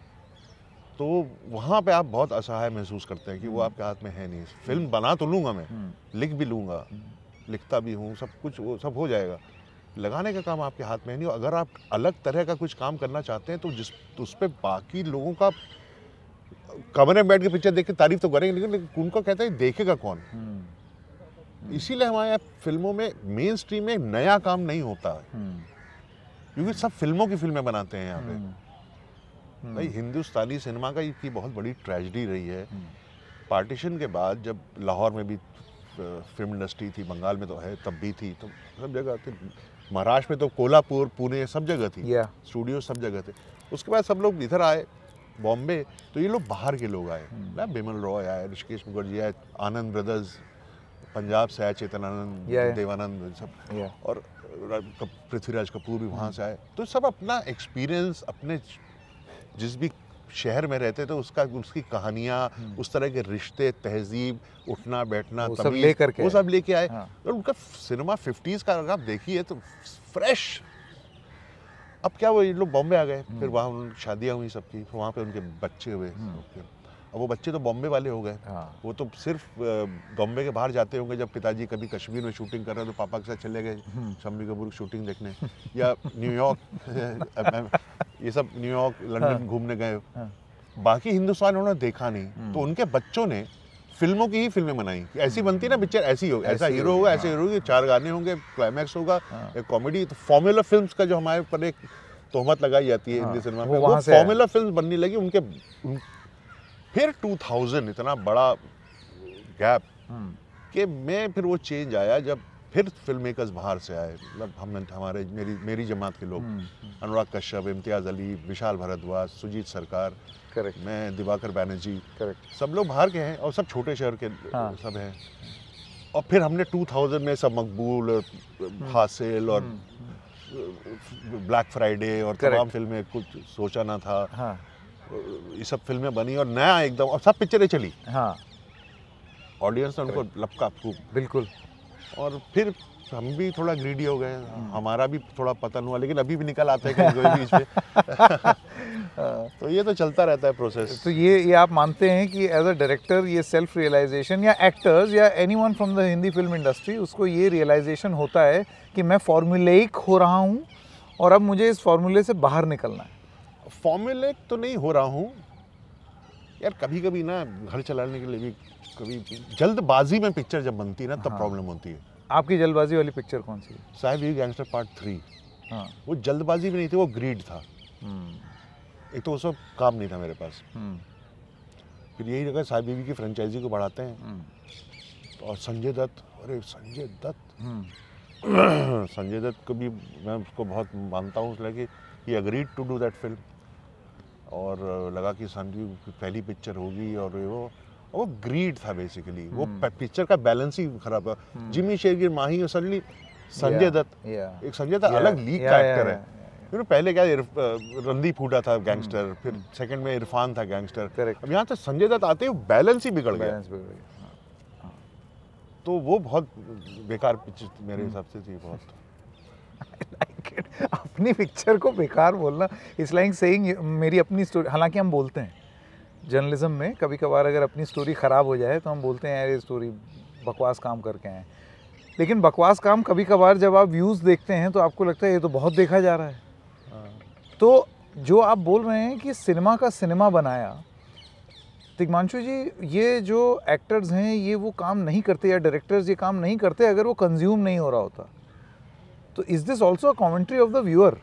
तो वहाँ पे आप बहुत असहाय महसूस करते हैं कि वो आपके हाथ में है नहीं फिल्म बना तो लूँगा मैं लिख भी लूँगा लिखता भी हूँ सब कुछ वो सब हो जाएगा लगाने का काम आपके हाथ में नहीं और अगर आप अलग तरह का कुछ काम करना चाहते हैं तो जिस तो उस पर बाकी लोगों का कमरे में बैठ के पिक्चर देख के तारीफ तो करेंगे लेकिन उनको कहते हैं देखेगा कौन हम्म। इसीलिए हमारे यहाँ फिल्मों में मेन स्ट्रीम में नया काम नहीं होता है हम्म। क्योंकि सब फिल्मों की फिल्में बनाते हैं यहाँ पे हम्म। भाई हिंदुस्तानी सिनेमा का की बहुत बड़ी ट्रेजडी रही है पार्टीशन के बाद जब लाहौर में भी फिल्म इंडस्ट्री थी बंगाल में तो है तब भी थी तो सब जगह थी महाराष्ट्र में तो कोल्हापुर पुणे सब जगह थी yeah. स्टूडियो सब जगह थे उसके बाद सब लोग इधर आए बॉम्बे तो ये लोग बाहर के लोग आए hmm. ना बिमल रॉय आए ऋषिकेश मुखर्जी आए आनंद ब्रदर्स पंजाब से आए आनंद yeah. देवानंद सब yeah. और पृथ्वीराज कपूर भी वहाँ से आए तो सब अपना एक्सपीरियंस अपने जिस भी शहर में रहते तो उसका उसकी कहानियाँ हम्म। उस तरह के रिश्ते तहजीब उठना बैठना वो सब लेकर वो सब लेके आए हाँ। और उनका सिनेमा फिफ्टीज़ का अगर आप देखिए तो फ्रेश अब क्या वो ये लोग बॉम्बे आ गए फिर हम्म। वहाँ शादियाँ हुई सबकी फिर वहाँ पे उनके बच्चे हुए हम्म। अब वो बच्चे तो बॉम्बे वाले हो गए हाँ। वो तो सिर्फ बॉम्बे के बाहर जाते होंगे जब पिताजी कभी कश्मीर में शूटिंग कर रहे हैं तो पापा के साथ चले गए हम्म। शम्मी कपूर शूटिंग देखने या न्यूयॉर्क ये सब न्यूयॉर्क लंदन हाँ। घूमने गए हाँ। बाकी हिंदुस्तान उन्होंने देखा नहीं हम्म। तो उनके बच्चों ने फिल्मों की ही फिल्में बनाई ऐसी हम्म। बनती ना पिक्चर ऐसी हो ऐसा हीरो होगा ऐसे हाँ। हीरो होगी चार गाने होंगे क्लाइमैक्स होगा एक कॉमेडी तो फॉर्मूला फिल्म्स का जो हमारे पर एक तोहमत लगाई जाती है हिंदी सिनेमा में वो फॉर्मूला फिल्म्स बनने लगी उनके फिर 2000 इतना बड़ा गैप हम्म। कि मैं फिर वो चेंज आया जब फिर फिल्म मेकर्स बाहर से आए मतलब हम हमारे मेरी मेरी जमात के लोग हम्म, हम्म। अनुराग कश्यप इम्तियाज़ अली विशाल भरद्वाज सुजीत सरकार करेक्ट मैं दिवाकर बैनर्जी करेक्ट सब लोग बाहर के हैं और सब छोटे शहर के हाँ। सब हैं और फिर हमने 2000 में सब मकबूल और हासिल और ब्लैक फ्राइडे और तमाम फिल्में कुछ सोचा ना था हाँ। ये सब फिल्में बनी और नया एकदम और सब पिक्चरें चली हाँ ऑडियंस ने उनको लपका खूब बिल्कुल और फिर हम भी थोड़ा ग्रीडी हो गए हम्म। हमारा भी थोड़ा पतन हुआ लेकिन अभी भी निकल आते हैं बीच में तो ये तो चलता रहता है प्रोसेस तो ये ये आप मानते हैं कि एज अ डायरेक्टर ये सेल्फ रियलाइजेशन या एक्टर्स या anyone from the Hindi film industry उसको ये रियलाइजेशन होता है कि मैं फॉर्मूलेक हो रहा हूँ और अब मुझे इस फॉर्मूले से बाहर निकलना है फॉर्मुलेट तो नहीं हो रहा हूँ यार कभी कभी ना घर चलाने के लिए भी कभी जल्दबाजी में पिक्चर जब बनती है ना तब हाँ। प्रॉब्लम होती है आपकी जल्दबाजी वाली पिक्चर कौन सी साहब यू गैंगस्टर पार्ट थ्री हाँ। वो जल्दबाजी भी नहीं थी वो ग्रीड था हम्म। एक तो उसका काम नहीं था मेरे पास हम्म। फिर यही जगह साहेब बीवी की फ्रेंचाइजी को बढ़ाते हैं तो और संजय दत्त अरे संजय दत्त संजय दत्त को भी मैं उसको बहुत मानता हूँ इसलिए कि he agreed to do that film और लगा कि संजू की पहली पिक्चर होगी और वो वो ग्रीड था बेसिकली वो हम्म। पिक्चर का बैलेंस ही खराब था हम्म। जिमी शेरगिर माही और सडनली संजय दत्त एक संजय दत्त अलग लीग का एक्टर है फिर पहले क्या रणदी हुडा था गैंगस्टर हम्म, फिर सेकंड में इरफान था गैंगस्टर अब यहाँ से संजय दत्त आते हुए बैलेंस ही बिगड़ गया हाँ। तो वो बहुत बेकार पिक्चर मेरे हिसाब से थी बहुत मार्केट अपनी पिक्चर को बेकार बोलना इस लाइक सेइंग मेरी अपनी स्टोरी हालांकि हम बोलते हैं जर्नलिज्म में कभी कभार अगर अपनी स्टोरी ख़राब हो जाए तो हम बोलते हैं यार ये स्टोरी बकवास काम करके आए लेकिन बकवास काम कभी कभार जब आप व्यूज़ देखते हैं तो आपको लगता है ये तो बहुत देखा जा रहा है हाँ। तो जो आप बोल रहे हैं कि सिनेमा का सिनेमा बनाया तिग्मांशु जी ये जो एक्टर्स हैं ये वो काम नहीं करते या डायरेक्टर्स ये काम नहीं करते अगर वो कंज्यूम नहीं हो रहा होता तो is this also commentary of the viewer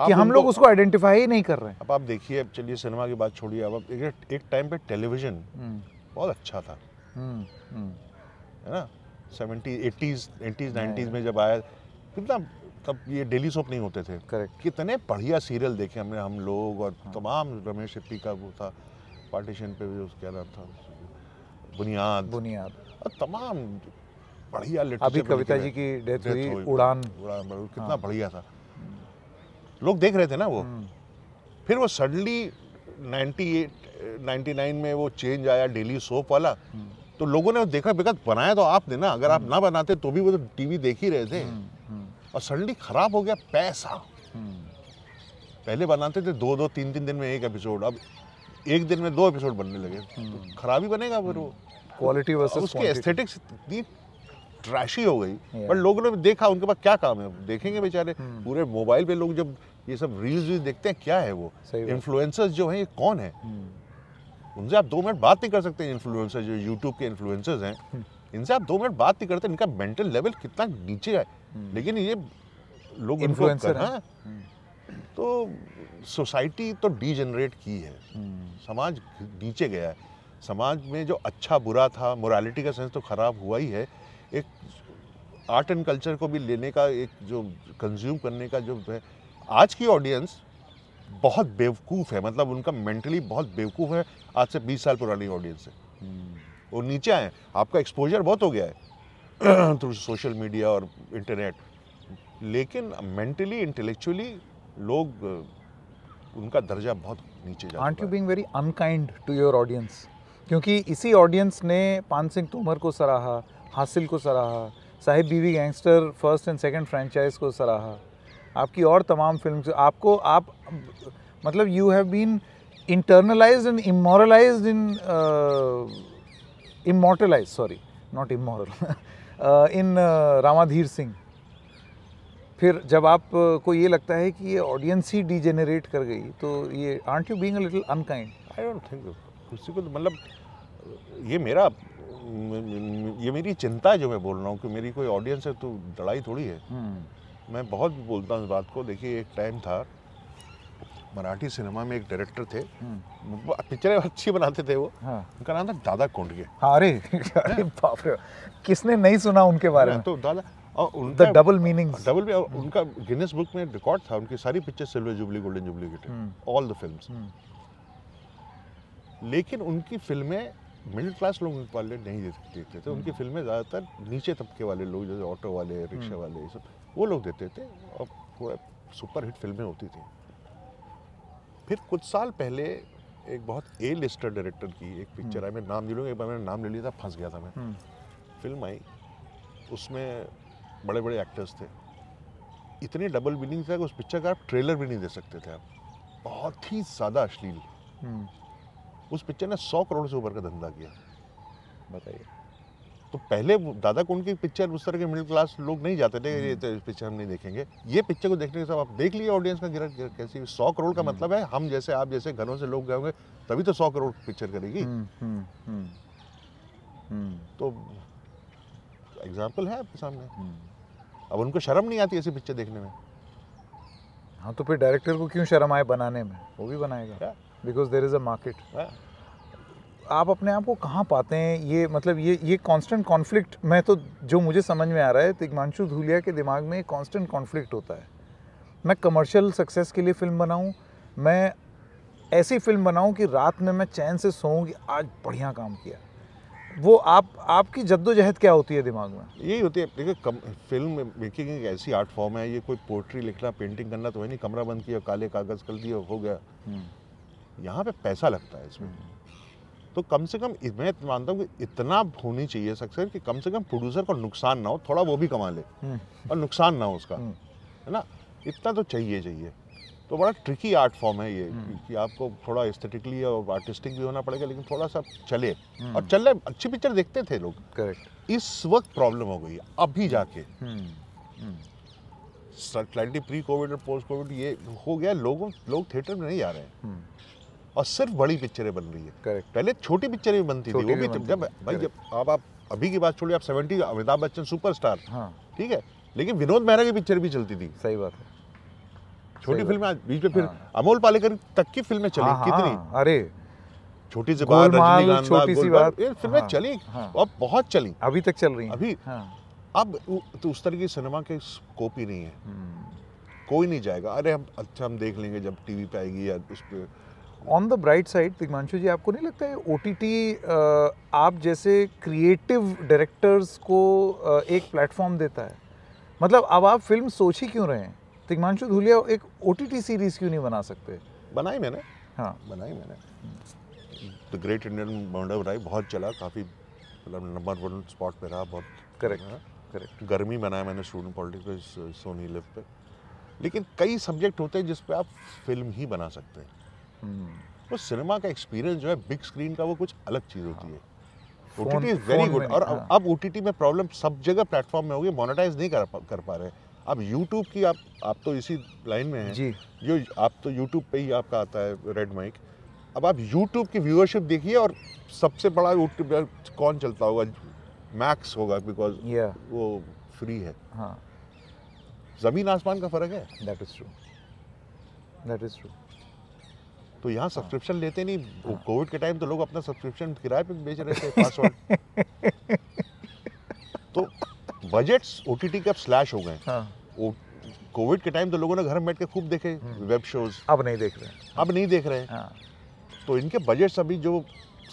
कि हम लोग उसको आइडेंटिफाई ही नहीं कर रहे हैं अब आप देखिए अब चलिए सिनेमा की बात छोड़िए अब एक एक टाइम पे टेलीविजन हम्म। बहुत अच्छा था हम्म, हम्म। है ना सेवेंटी एटीज एटीज नाइन्टीज में जब आया कितना तब ये डेली सोप नहीं होते थे करेक्ट कितने बढ़िया सीरियल देखे हमने हम लोग और हाँ। तमाम रमेश शेट्टी का वो था पार्टीशन पे भी उसके नाम था बुनियाद बुनियाद और तमाम बढ़िया अभी कविता जी की डेथ हुई उड़ान उड़ान कितना हाँ। बढ़िया था लोग देख रहे थे ना वो हम्म। फिर वो सडनली 98 99 में वो चेंज आया डेली सोप वाला हम्म। तो लोगों ने देखा बेकार बनाया तो आपने ना अगर आप हम्म। ना बनाते तो भी वो तो टीवी देख ही रहे थे और सडनली खराब हो गया पैसा पहले बनाते थे दो दो तीन तीन दिन में एक एपिसोड अब एक दिन में दो एपिसोड बनने लगे तो खराब ही बनेगा फिर वो क्वालिटी वर्सेस उसकी एस्थेटिक्स इतनी ट्रैशी हो गई बट लोगों ने देखा उनके पास क्या काम है देखेंगे बेचारे hmm. पूरे मोबाइल पे लोग जब ये सब रील्स वील्स देखते हैं क्या है वो इन्फ्लुएंसर्स जो हैं ये कौन है hmm. उनसे आप दो मिनट बात नहीं कर सकते इन्फ्लुएंसर जो यूट्यूब के इन्फ्लुएंसर्स हैं hmm. इनसे आप दो मिनट बात नहीं करते इनका मेंटल लेवल कितना नीचे है लेकिन ये लोग इन्फ्लुएंसर हैं हाँ। तो सोसाइटी तो डीजनरेट की है समाज नीचे गया है समाज में जो अच्छा बुरा था मोरालिटी का सेंस तो खराब हुआ ही है एक आर्ट एंड कल्चर को भी लेने का एक जो कंज्यूम करने का जो है आज की ऑडियंस बहुत बेवकूफ़ है मतलब उनका मेंटली बहुत बेवकूफ़ है आज से 20 साल पुरानी ऑडियंस है हम्म। वो नीचे आए आपका एक्सपोजर बहुत हो गया है थ्रू सोशल मीडिया और इंटरनेट लेकिन मेंटली इंटेलेक्चुअली लोग उनका दर्जा बहुत नीचे जा aren't you being very unkind to your audience क्योंकि इसी ऑडियंस ने पान सिंह तोमर को सराहा हासिल को सराहा Saheb Biwi Gangster first and second franchise को सराहा आपकी और तमाम फिल्म आपको आप मतलब you have been internalise and immoralise in immortalise sorry not immoral in Ramadhir Singh फिर जब आप को ये लगता है कि ये ऑडियंस ही डिजेनरेट कर गई तो ये aren't you being little unkind I don't think किसी को तो मतलब ये मेरा ये मेरी चिंता है जो मैं बोल रहा हूँ कि मेरी कोई ऑडियंस है तो लड़ाई थोड़ी है हम्म। मैं बहुत बोलता हूँ इस बात को देखिए एक टाइम था मराठी सिनेमा में एक डायरेक्टर थे हम्म। पिक्चरें अच्छी बनाते थे वो हाँ। उनका नाम था दादा कोंडगे हाँ, अरे हाँ। बाप रे किसने नहीं सुना उनके बारे में तो दादा और उनका डबल मीनिंग डबल उनका गिनेस बुक में रिकॉर्ड था उनकी सारी picture silver jubilee golden jubilee की ऑल द फिल्म लेकिन उनकी फिल्में मिडिल क्लास लोग वाले नहीं देखते थे उनकी हम्म। फिल्में ज़्यादातर नीचे तबके वाले लोग जैसे ऑटो वाले हम्म। रिक्शा वाले ये सब वो लोग देते थे और पूरा सुपर हिट फिल्में होती थी फिर कुछ साल पहले एक बहुत ए लिस्टर डायरेक्टर की एक पिक्चर हम्म। आई मैं नाम ले लूँगा एक बार मैंने नाम ले लिया था फंस गया था मैं फिल्म आई उसमें बड़े बड़े एक्टर्स थे इतने डबल बिलिंग था कि उस पिक्चर का आप ट्रेलर भी नहीं दे सकते थे आप बहुत ही ज़्यादा अश्लील उस पिक्चर ने सौ करोड़ से ऊपर का धंधा किया बताइए तो पहले दादा कुंड की पिक्चर उस तरह के मिडिल क्लास लोग नहीं जाते थे ये तो पिक्चर हम नहीं देखेंगे ये पिक्चर को देखने के साथ आप देख लिए ऑडियंस का गिरा कैसी सौ करोड़ का हम्म। मतलब है हम जैसे आप जैसे घरों से लोग गए होंगे तभी तो सौ करोड़ पिक्चर करेगी हम्म, हम्म, तो एग्जाम्पल है आपके सामने अब उनको शर्म नहीं आती ऐसी पिक्चर देखने में हाँ तो फिर डायरेक्टर को क्यों शर्म आए बनाने में वो भी बनाएगा क्या? Because there is a market आप अपने आप को कहाँ पाते हैं ये मतलब ये ये कांस्टेंट कॉन्फ्लिक्ट मैं तो जो मुझे समझ में आ रहा है तो हिमांशु धूलिया के दिमाग में कांस्टेंट कॉन्फ्लिक्ट होता है मैं कमर्शियल सक्सेस के लिए फ़िल्म बनाऊँ मैं ऐसी फ़िल्म बनाऊँ कि रात में मैं चैन से सोऊँ कि आज बढ़िया काम किया वो आप आपकी जद्दोजहद क्या होती है दिमाग में यही होती है देखिए कम फिल्म मेकिंग एक ऐसी आर्ट फॉर्म है ये कोई पोट्री लिखना पेंटिंग करना तो है नहीं कमरा बंद किया काले कागज़ कर दिया हो गया हम्म। यहाँ पे पैसा लगता है इसमें तो कम से कम मैं मानता हूँ कि इतना होनी चाहिए सक्सेस कि कम से कम प्रोड्यूसर को नुकसान ना हो थोड़ा वो भी कमा ले हम्म। और नुकसान ना हो उसका हम्म। है ना इतना तो चाहिए चाहिए तो बड़ा ट्रिकी आर्ट फॉर्म है ये हम्म। कि आपको थोड़ा एस्थेटिकली और आर्टिस्टिक भी होना पड़ेगा लेकिन थोड़ा सा चले और चल रहे अच्छी पिक्चर देखते थे लोग करेक्ट इस वक्त प्रॉब्लम हो गई अभी जाके प्री कोविड और पोस्ट कोविड ये हो गया लोगों लोग थिएटर में नहीं आ रहे हैं और सिर्फ बड़ी पिक्चरें बन रही है करेक्ट पहले छोटी पिक्चरें भी बनती थी वो भी जब भाई जब आप आप अभी की बात छोड़िए आप seventy Amitabh Bachchan superstar हाँ। ठीक है लेकिन विनोद मेहरा की पिक्चर भी चलती थी सही बात है छोटी फिल्में आज बीच में फिर हाँ। अमोल पालेकर तक की फिल्में चली हाँ, कितनी अरे छोटी सी बात छोटी सी बात ये फिल्में चली और बहुत चली अभी तक चल रही है अभी अब तो उस तरह की सिनेमा के स्कोप ही नहीं है हम्म। कोई नहीं जाएगा अरे हम अच्छा हम देख लेंगे जब टीवी पे आएगी या उस पर on the bright side Tigmanshu ji आपको नहीं लगता है ओ आप जैसे क्रिएटिव डायरेक्टर्स को एक प्लेटफॉर्म देता है मतलब अब आप फिल्म सोच ही क्यों रहे हैं तिग्मांशु धूलिया एक ओ सीरीज क्यों नहीं बना सकते बनाई मैंने हाँ बनाई मैंने द ग्रेट इंडियन बाउंडर बनाई बहुत चला काफ़ी मतलब नंबर वन स्पॉट पे रहा बहुत करेक्ट करेक्ट गर्मी बनाया मैंने स्टूडेंट पॉलिटिक्स सोनी लिफ्ट पे लेकिन कई सब्जेक्ट होते हैं जिस पे आप फिल्म ही बना सकते हैं तो सिनेमा का एक्सपीरियंस जो है बिग स्क्रीन का वो कुछ अलग चीज़ होती है O T T is very good और हाँ। अब ओ टी टी में प्रॉब्लम सब जगह प्लेटफॉर्म में होगी मोनेटाइज नहीं कर पा, कर पा रहे अब यूट्यूब की आप आप तो इसी लाइन में हैं जी जो आप तो यूट्यूब पे ही आपका आता है रेड माइक अब आप यूट्यूब की व्यूअरशिप देखिए और सबसे बड़ा यूट्यूब कौन चलता होगा मैक्स होगा बिकॉज yeah. वो फ्री है हाँ ज़मीन आसमान का फ़र्क है that is true that is true तो यहाँ सब्सक्रिप्शन हाँ। लेते नहीं कोविड हाँ। के टाइम तो लोग अपना सब्सक्रिप्शन किराए पे बेच रहे थे पासवर्ड तो बजट्स ओ टी टी के अब स्लैश हो गए हाँ। कोविड के टाइम तो लोगों ने घर में बैठ के खूब देखे वेब हम्म। शोज अब नहीं देख रहे हैं अब नहीं देख रहे हैं हाँ। तो इनके बजट्स अभी जो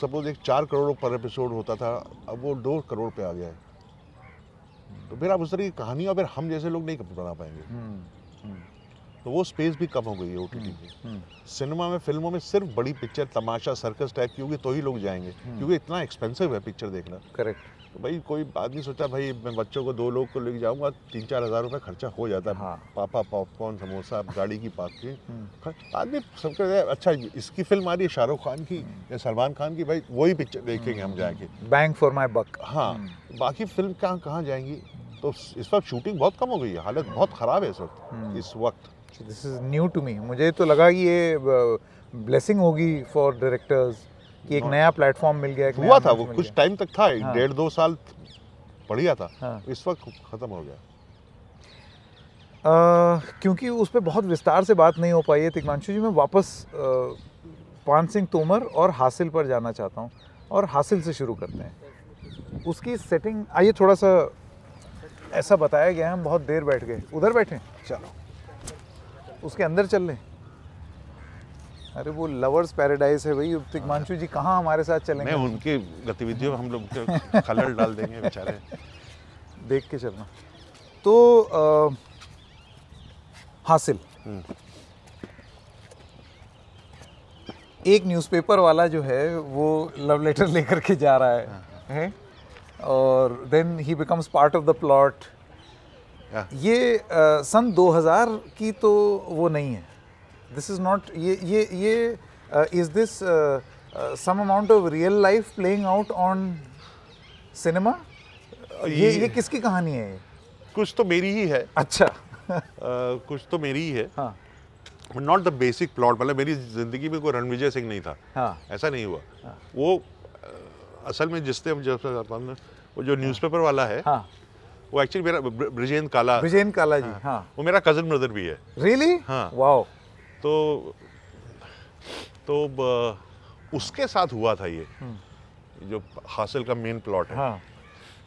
सपोज एक चार करोड़ पर एपिसोड होता था अब वो दो करोड़ पे आ गया है हम्म। तो फिर आप उस तरह की कहानी और फिर हम जैसे लोग नहीं बना पाएंगे हम्म। तो वो स्पेस भी कम हो गई है ओ टी हम्म, हम्म। में सिनेमा में फिल्मों में सिर्फ बड़ी पिक्चर तमाशा सर्कस टाइप की होगी तो ही लोग जाएंगे हम्म। क्योंकि इतना एक्सपेंसिव है पिक्चर देखना करेक्ट तो भाई कोई आदमी सोचा भाई मैं बच्चों को दो लोग को लेके जाऊंगा तीन चार हज़ार रुपये खर्चा हो जाता है हाँ। पापा पॉपकॉर्न समोसा गाड़ी की पार्किंग आदमी रहे अच्छा इसकी फिल्म आ रही है शाहरुख खान की या सलमान खान की भाई वही पिक्चर देखेंगे हम जाके बैंक फॉर माई बक हाँ बाकी फिल्म कहाँ कहाँ जाएंगी तो इस वक्त शूटिंग बहुत कम हो गई है हालत बहुत ख़राब है इस वक्त इस वक्त this is new to me मुझे तो लगा कि ये ब्लेसिंग होगी फॉर डायरेक्टर्स कि एक हाँ। नया प्लेटफॉर्म मिल गया हुआ था वो कुछ टाइम तक था हाँ। डेढ़ दो साल बढ़िया था हाँ। इस वक्त ख़त्म हो गया क्योंकि उस पर बहुत विस्तार से बात नहीं हो पाई है तिग्मांशु जी मैं वापस पान सिंह तोमर और हासिल पर जाना चाहता हूँ और हासिल से शुरू करते हैं उसकी सेटिंग आइए थोड़ा सा ऐसा बताया गया हम बहुत देर बैठ गए उधर बैठे चलो उसके अंदर चल लें अरे वो लवर्स पैराडाइज है भाई तिग्मांशु हाँ। जी कहाँ हमारे साथ चलेंगे मैं उनकी गतिविधियों में हम लोग कलर तो डाल देंगे बेचारे देख के चलना तो आ, हासिल हम्म। एक न्यूज़पेपर वाला जो है वो लव लेटर लेकर के जा रहा है, हाँ। है? और then he becomes part of the plot ये आ, सन 2000 की तो वो नहीं है दिस इज़ नॉट ये ये ये is this some amount of real life playing out on cinema ये ये किसकी कहानी है ये कुछ तो मेरी ही है अच्छा uh, कुछ तो मेरी ही है हाँ नॉट द बेसिक प्लॉट मतलब मेरी जिंदगी में कोई रणविजय सिंह नहीं था हाँ ऐसा नहीं हुआ हाँ. वो असल में जिसने जब वो जो न्यूज़पेपर हाँ। वाला है हाँ. वो एक्चुअली मेरा ब्रिजेंद्र काला ब्रिजेंद्र काला जी हाँ, हाँ। वो मेरा कजन ब्रदर भी है रियली हाँ वाओ तो तो उसके साथ हुआ था ये हम्म। जो हासिल का मेन प्लॉट है हाँ।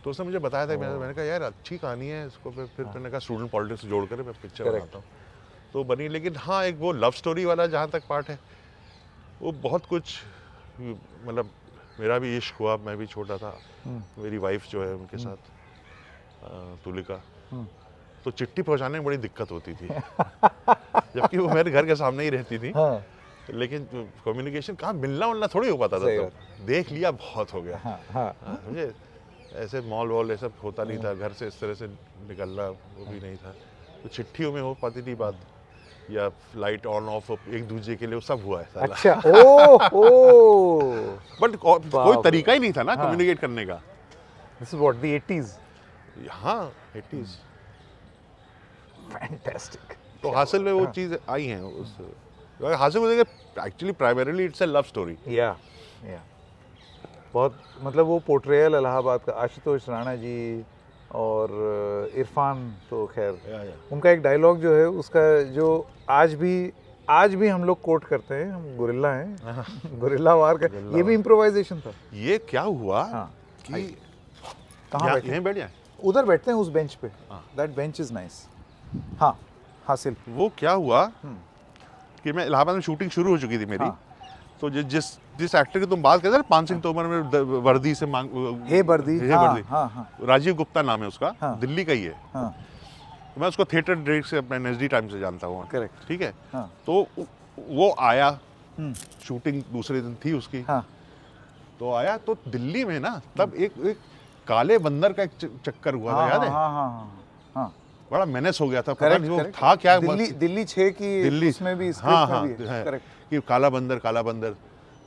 तो उसने मुझे बताया था मैंने oh। मैंने कहा यार अच्छी कहानी है इसको फिर फिर मैंने हाँ। कहा स्टूडेंट पॉलिटिक्स जोड़ कर मैं पिक्चर बनाता हूँ तो बनी लेकिन हाँ एक वो लव स्टोरी वाला जहाँ तक पार्ट है वो बहुत कुछ मतलब मेरा भी इश्क हुआ मैं भी छोटा था हम्म। मेरी वाइफ जो है उनके हम्म। साथ तुलिका हाँ। तो चिट्ठी पहुंचाने में बड़ी दिक्कत होती थी जबकि वो मेरे घर के सामने ही रहती थी हाँ। लेकिन कम्युनिकेशन कहाँ मिलना उलना थोड़ी हो पाता था तो देख लिया बहुत हो गया हाँ, समझे ऐसे मॉल वॉल ये सब होता नहीं था घर से इस तरह से निकलना वो भी नहीं था तो चिट्ठियों में हो पाती थी बात या लाइट ऑन ऑफ एक दूसरे के लिए वो सब हुआ है साला। अच्छा ओ ओ बट कोई तरीका ही नहीं था ना कम्युनिकेट करने का this is what the 80s हाँ इट इज फैंटास्टिक तो हासिल में वो हाँ। चीज आई है उस हासिल मुझे actually primarily it's a love story या या बहुत मतलब वो पोर्ट्रेयल इलाहाबाद का आशुतोष राणा जी और uh, इरफान तो खैर उनका एक डायलॉग जो है उसका जो आज भी आज भी हम लोग कोट करते हैं हम गुरिल्ला हैं गुरिल्ला वार का ये भी इम्प्रोवाइजेशन था ये क्या हुआ हाँ, कि कहाँ बैठे हैं बैठ जाए उधर बैठते हैं उस बेंच पे दैट बेंच इज़ नाइस हाँ हासिल वो क्या हुआ हम्म। कि मैं इलाहाबाद में शूटिंग शुरू हो चुकी थी मेरी हाँ। तो जिस जिस एक्टर की तुम बात कर करते पान सिंह हाँ। तोमर में वर्दी से मांग हे वर्दी हे वर्दी हाँ, हाँ, हाँ, राजीव गुप्ता नाम है उसका हाँ, दिल्ली का ही है हाँ, मैं उसको थिएटर ड्रेक से अपने एनएसडी टाइम से जानता हूँ करेक्ट ठीक है हाँ, तो वो आया शूटिंग हम्म। दूसरे दिन थी उसकी हाँ, तो आया तो दिल्ली में ना तब हम्म। एक एक काले बंदर का एक चक्कर हुआ था हाँ, याद है हाँ, हाँ, बड़ा मैनेस हो गया था करेक्ट, वो करेक्ट, था क्या दिल्ली दिल्ली छे की दिल्ली इसमें भी हाँ हाँ भी है, है, कि काला बंदर काला बंदर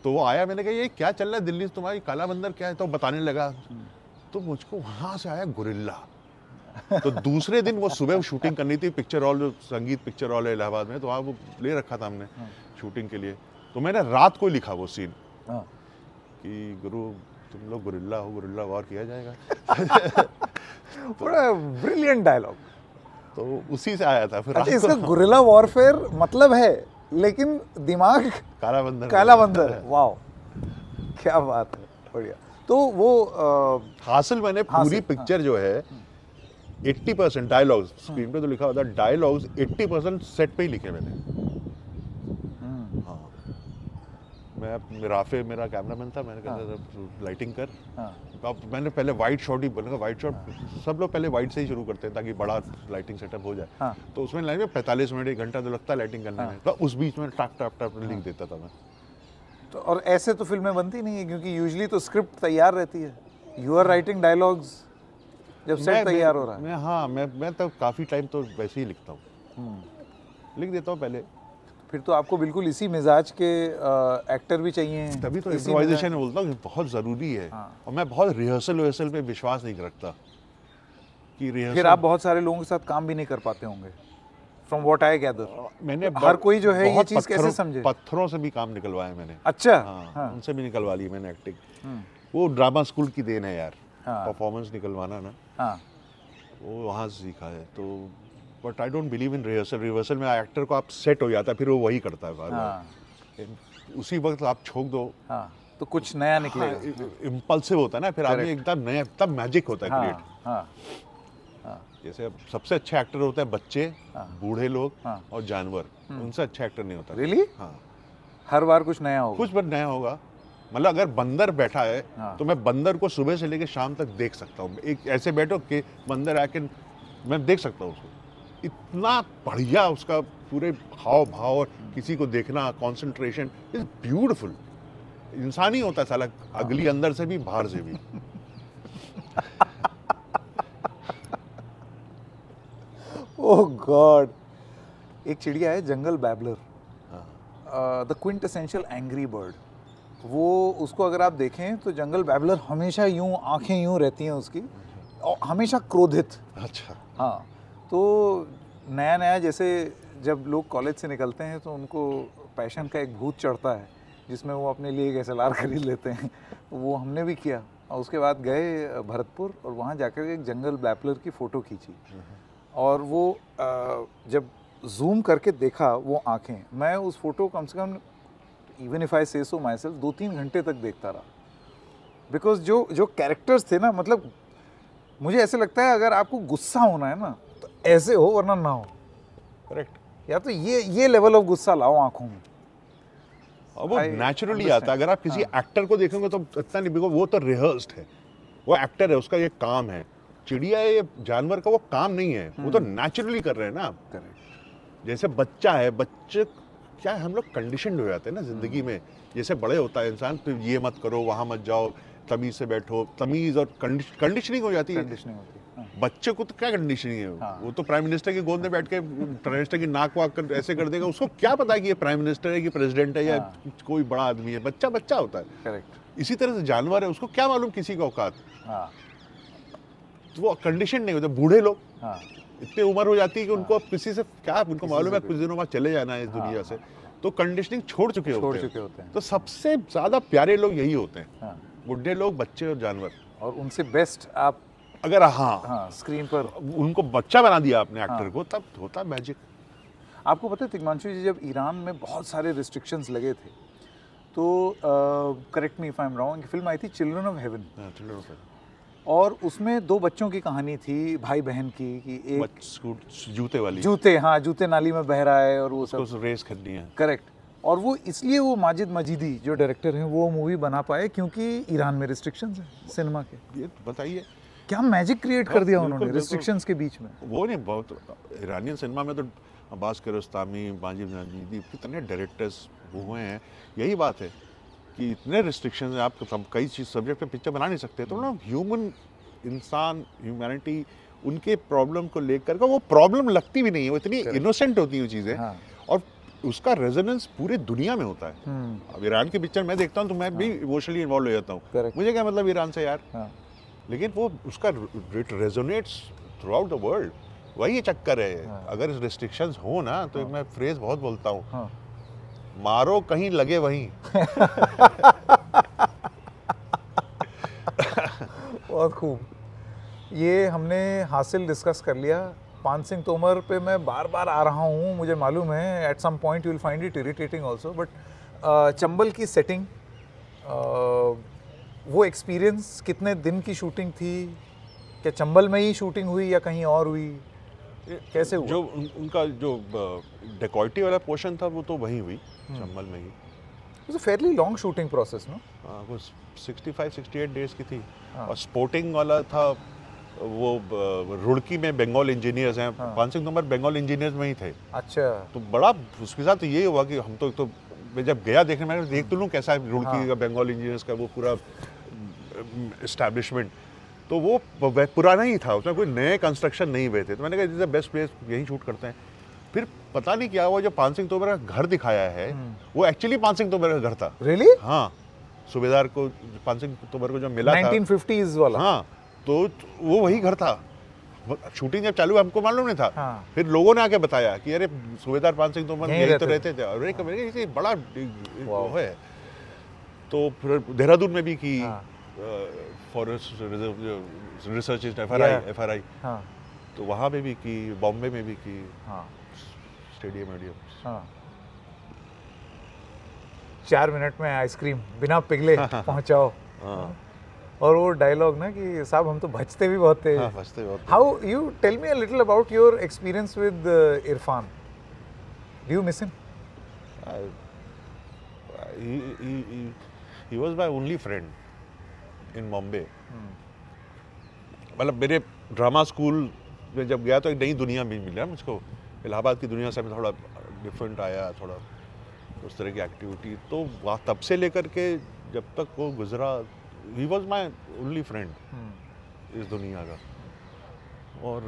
तो वो आया मैंने कहा ये क्या चल रहा है दिल्ली तुम्हारी काला बंदर क्या है तो बताने लगा तो मुझको वहां से आया गुरिल्ला तो दूसरे दिन वो सुबह शूटिंग करनी थी picture hall Sangeet picture hall है इलाहाबाद में तो वहां वो ले रखा था हमने शूटिंग के लिए तो मैंने रात को लिखा वो सीन कि गुरु तुम लोग गुरिल्ला हो गुरिल्ला वार किया जाएगा बड़ा ब्रिलियंट डायलॉग तो उसी से आया था फिर अच्छा इसका गुरिल्ला वॉरफेयर मतलब है लेकिन दिमाग काला बंदर काला बंदर है वाओ क्या बात है बढ़िया तो वो आ, हासिल मैंने हासिल, पूरी पिक्चर हाँ, जो है 80 परसेंट डायलॉग्स स्क्रीन पे तो लिखा होता है डायलॉग्स 80 परसेंट सेट पे ही लिखे मैंने मैं राफे मेरा कैमरामैन था मैंने कहा हाँ। लाइटिंग कर हाँ। अब मैंने पहले वाइट शॉट ही बोला वाइट शॉट हाँ। सब लोग पहले वाइट से ही शुरू करते हैं ताकि बड़ा लाइटिंग सेटअप हो जाए हाँ। तो उसमें लाइन में पैंतालीस मिनट एक घंटा तो लगता है लाइटिंग करने हाँ। में तो उस बीच में टाक टाक टाक लिख हाँ। देता था मैं तो और ऐसे तो फिल्में बनती नहीं है क्योंकि यूजली तो स्क्रिप्ट तैयार रहती है यू आर राइटिंग डायलॉग्स जब सेट तैयार हो रहा है मैं हाँ मैं मैं तो काफ़ी टाइम तो वैसे ही लिखता हूँ हम्म। लिख देता हूँ पहले फिर तो आपको बिल्कुल इसी मिजाज के आ, एक्टर भी चाहिए तभी तो इम्प्रोवाइजेशन में बोलता हूँ बहुत ज़रूरी है हाँ। और मैं बहुत रिहर्सल वहर्सल पे विश्वास नहीं रखता कि रिहर्सल फिर आप बहुत सारे लोगों के साथ काम भी नहीं कर पाते होंगे फ्रॉम वॉट आई गैदर मैंने हर कोई जो है ये चीज़ कैसे समझे पत्थरों से भी काम निकलवाया मैंने अच्छा हाँ, हाँ। उनसे भी निकलवा ली मैंने एक्टिंग हम्म। वो ड्रामा स्कूल की देन है यार परफॉर्मेंस हाँ। निकलवाना ना वो वहाँ से सीखा है तो but I don't believe in rehearsal rehearsal में एक्टर को आप सेट हो जाता है फिर वो वही करता है बार बार हाँ। उसी वक्त आप छोक दो हाँ, तो कुछ नया निकलेगा हाँ, इम्पल्सिव होता है ना फिर आदमी एकदम नया तब मैजिक होता है क्रिएट हाँ, हाँ, हाँ, जैसे सबसे अच्छे एक्टर होते हैं बच्चे बूढ़े लोग और जानवर हम्म। उनसे अच्छा एक्टर नहीं होता रियली हाँ हर बार कुछ नया होगा कुछ बार नया होगा मतलब अगर बंदर बैठा है हाँ। तो मैं बंदर को सुबह से लेकर शाम तक देख सकता हूँ एक ऐसे बैठो कि बंदर आके मैं देख सकता हूँ उसको इतना बढ़िया उसका पूरे हाव भाव और किसी को देखना कॉन्सेंट्रेशन इज ब्यूटिफुल इंसान ही होता है साला अगली अंदर से भी बाहर से भी ओह गॉड oh एक चिड़िया है जंगल babbler the quintessential angry bird वो उसको अगर आप देखें तो जंगल बैबलर हमेशा यूं आंखें यूं रहती हैं उसकी और हमेशा क्रोधित अच्छा हाँ तो नया नया जैसे जब लोग कॉलेज से निकलते हैं तो उनको पैशन का एक भूत चढ़ता है जिसमें वो अपने लिए एक एस खरीद लेते हैं तो वो हमने भी किया और उसके बाद गए भरतपुर और वहाँ जाकर एक जंगल ब्लैपलर की फ़ोटो खींची और वो जब जूम करके देखा वो आंखें मैं उस फोटो कम से कम इवन इफ आई से सो माई सेल्फ दो तीन घंटे तक देखता रहा बिकॉज जो जो कैरेक्टर्स थे ना मतलब मुझे ऐसे लगता है अगर आपको गुस्सा होना है ना ऐसे हो वरना ना हो करेक्ट या तो ये ये लेवल ऑफ गुस्सा लाओ आंखों में अब वो नेचुरली आता है अगर आप किसी एक्टर हाँ. को देखेंगे तो इतना नहीं बिकॉज वो तो रिहर्स्ड है वो एक्टर है उसका ये काम है चिड़िया ये जानवर का वो काम नहीं है वो तो नेचुरली हम्म। कर रहे हैं ना आप जैसे बच्चा है बच्चे क्या है हम लोग कंडीशन हो जाते हैं ना जिंदगी हम्म। में जैसे बड़े होता है इंसान तो ये मत करो वहाँ मत जाओ तमीज से बैठो तमीज और कंडीशनिंग हो जाती है बच्चे को तो क्या कंडीशनिंग है हाँ। वो तो प्राइम मिनिस्टर की गोद में बैठ के प्राइम मिनिस्टर की नाक वाक कर ऐसे कर देगा उसको क्या पता है कि ये प्राइम मिनिस्टर है कि प्रेसिडेंट है या हाँ। कोई बड़ा आदमी है बच्चा बच्चा होता है करेक्ट इसी तरह से जानवर है उसको क्या मालूम किसी का औकात हाँ। तो वो कंडीशन नहीं होता बूढ़े लोग हाँ। इतनी उम्र हो जाती है कि उनको अब किसी से क्या उनको मालूम है कुछ दिनों बाद चले जाना है इस दुनिया हाँ। से तो कंडीशनिंग छोड़ चुके होते हैं होते हैं तो सबसे ज़्यादा प्यारे लोग यही होते हैं बुढ़े लोग बच्चे और जानवर और उनसे बेस्ट आप अगर हाँ हाँ स्क्रीन पर उनको बच्चा बना दिया आपने एक्टर हाँ, को तब होता मैजिक आपको पता है तिग्मांशु जी जब ईरान में बहुत सारे रिस्ट्रिक्शंस लगे थे तो correct me if I am wrong film आई थी children of heaven children of heaven और उसमें दो बच्चों की कहानी थी भाई बहन की कि एक जूते वाली जूते हाँ जूते नाली में बह रहा है और वो सब रेस करनी है करेक्ट और वो इसलिए वो माजिद मजीदी जो डायरेक्टर हैं वो मूवी बना पाए क्योंकि ईरान में रिस्ट्रिक्शंस हैं सिनेमा के ये तो बताइए क्या मैजिक क्रिएट कर दिया उन्होंने रिस्ट्रिक्शंस के बीच में वो नहीं बहुत ईरानियन सिनेमा में तो अब्बास किरोस्तामी माजिब नजीदी कितने डायरेक्टर्स हुए हैं यही बात है कि इतने रिस्ट्रिक्शन हैं आप तो कई चीज सब्जेक्ट पे पिक्चर बना नहीं सकते तो ना ह्यूमन इंसान ह्यूमैनिटी उनके प्रॉब्लम को लेकर वो प्रॉब्लम लगती भी नहीं है वो इतनी इनोसेंट होती हैं चीज़ें हाँ। और उसका रेजोनेंस पूरे दुनिया में होता है हम्म। अब ईरान की पिक्चर मैं देखता हूँ तो मैं हाँ। भी इमोशनली इन्वॉल्व हो जाता हूँ मुझे क्या मतलब ईरान से यार हाँ। लेकिन वो उसका it resonates throughout the world वही चक्कर है हाँ। अगर इस हो ना तो हाँ। मैं फ्रेज बहुत बोलता हूँ हाँ। मारो कहीं लगे वहीं बहुत खूब ये हमने हासिल डिस्कस कर लिया पान सिंह तोमर पे मैं बार बार आ रहा हूँ मुझे मालूम है at some point you will find it irritating also but Chambal की सेटिंग uh, वो एक्सपीरियंस कितने दिन की शूटिंग थी क्या चंबल में ही शूटिंग हुई या कहीं और हुई कैसे हुआ? जो उन, उनका जो डेकोल्टी वाला पोर्शन था वो तो वहीं हुई हम्म। चंबल में ही it's fairly long shooting process ना वो sixty five sixty eight days की थी हाँ. और स्पोर्टिंग वाला था वो रुड़की में बंगाल इंजीनियर्स हैं हाँ. पान सिंह नंबर बंगाल इंजीनियर्स में ही थे अच्छा तो बड़ा उसके साथ ये हुआ कि हम तो एक तो मैं जब गया देखने मैंने देख तो लूँ कैसा रुड़की का बंगाल इंजीनियर्स का वो पूरा इस्टेब्लिशमेंट तो वो पुराना ही था उसमें कोई नए कंस्ट्रक्शन नहीं हुए थे तो मैंने कहा इज द बेस्ट प्लेस यहीं शूट करते हैं फिर पता नहीं क्या हुआ जो पान सिंह तोमर का घर दिखाया है हम्म। वो एक्चुअली पान सिंह तोमर का घर था रियली really? हाँ सुबेदार को पान सिंह तोमर को जो मिला 1950s वाला हाँ तो वो वही घर था शूटिंग जब चालू हमको मालूम नहीं था हाँ। फिर लोगों ने आके बताया कि अरे सुबेदार पान सिंह तोमर यही तो रहते थे और एक अरे कभी बड़ा वो है तो फिर देहरादून में भी की forest reserve research F R I F R I तो वहाँ पे भी की बॉम्बे में भी की हाँ। स्टेडियम वेडियम हाँ। चार मिनट में आइसक्रीम बिना पिघले पहुंचाओ हाँ और वो डायलॉग ना कि साहब हम तो बचते भी बहुत थे how you tell me a little about your experience with Irfan do you miss him he was my only friend in Bombay मतलब मेरे ड्रामा स्कूल में जब गया तो एक नई दुनिया भी मिला मुझको इलाहाबाद की दुनिया से मैं थोड़ा डिफरेंट आया थोड़ा उस तरह की एक्टिविटी तो वहाँ तब से लेकर के जब तक वो गुजरा he was my only friend इस दुनिया का और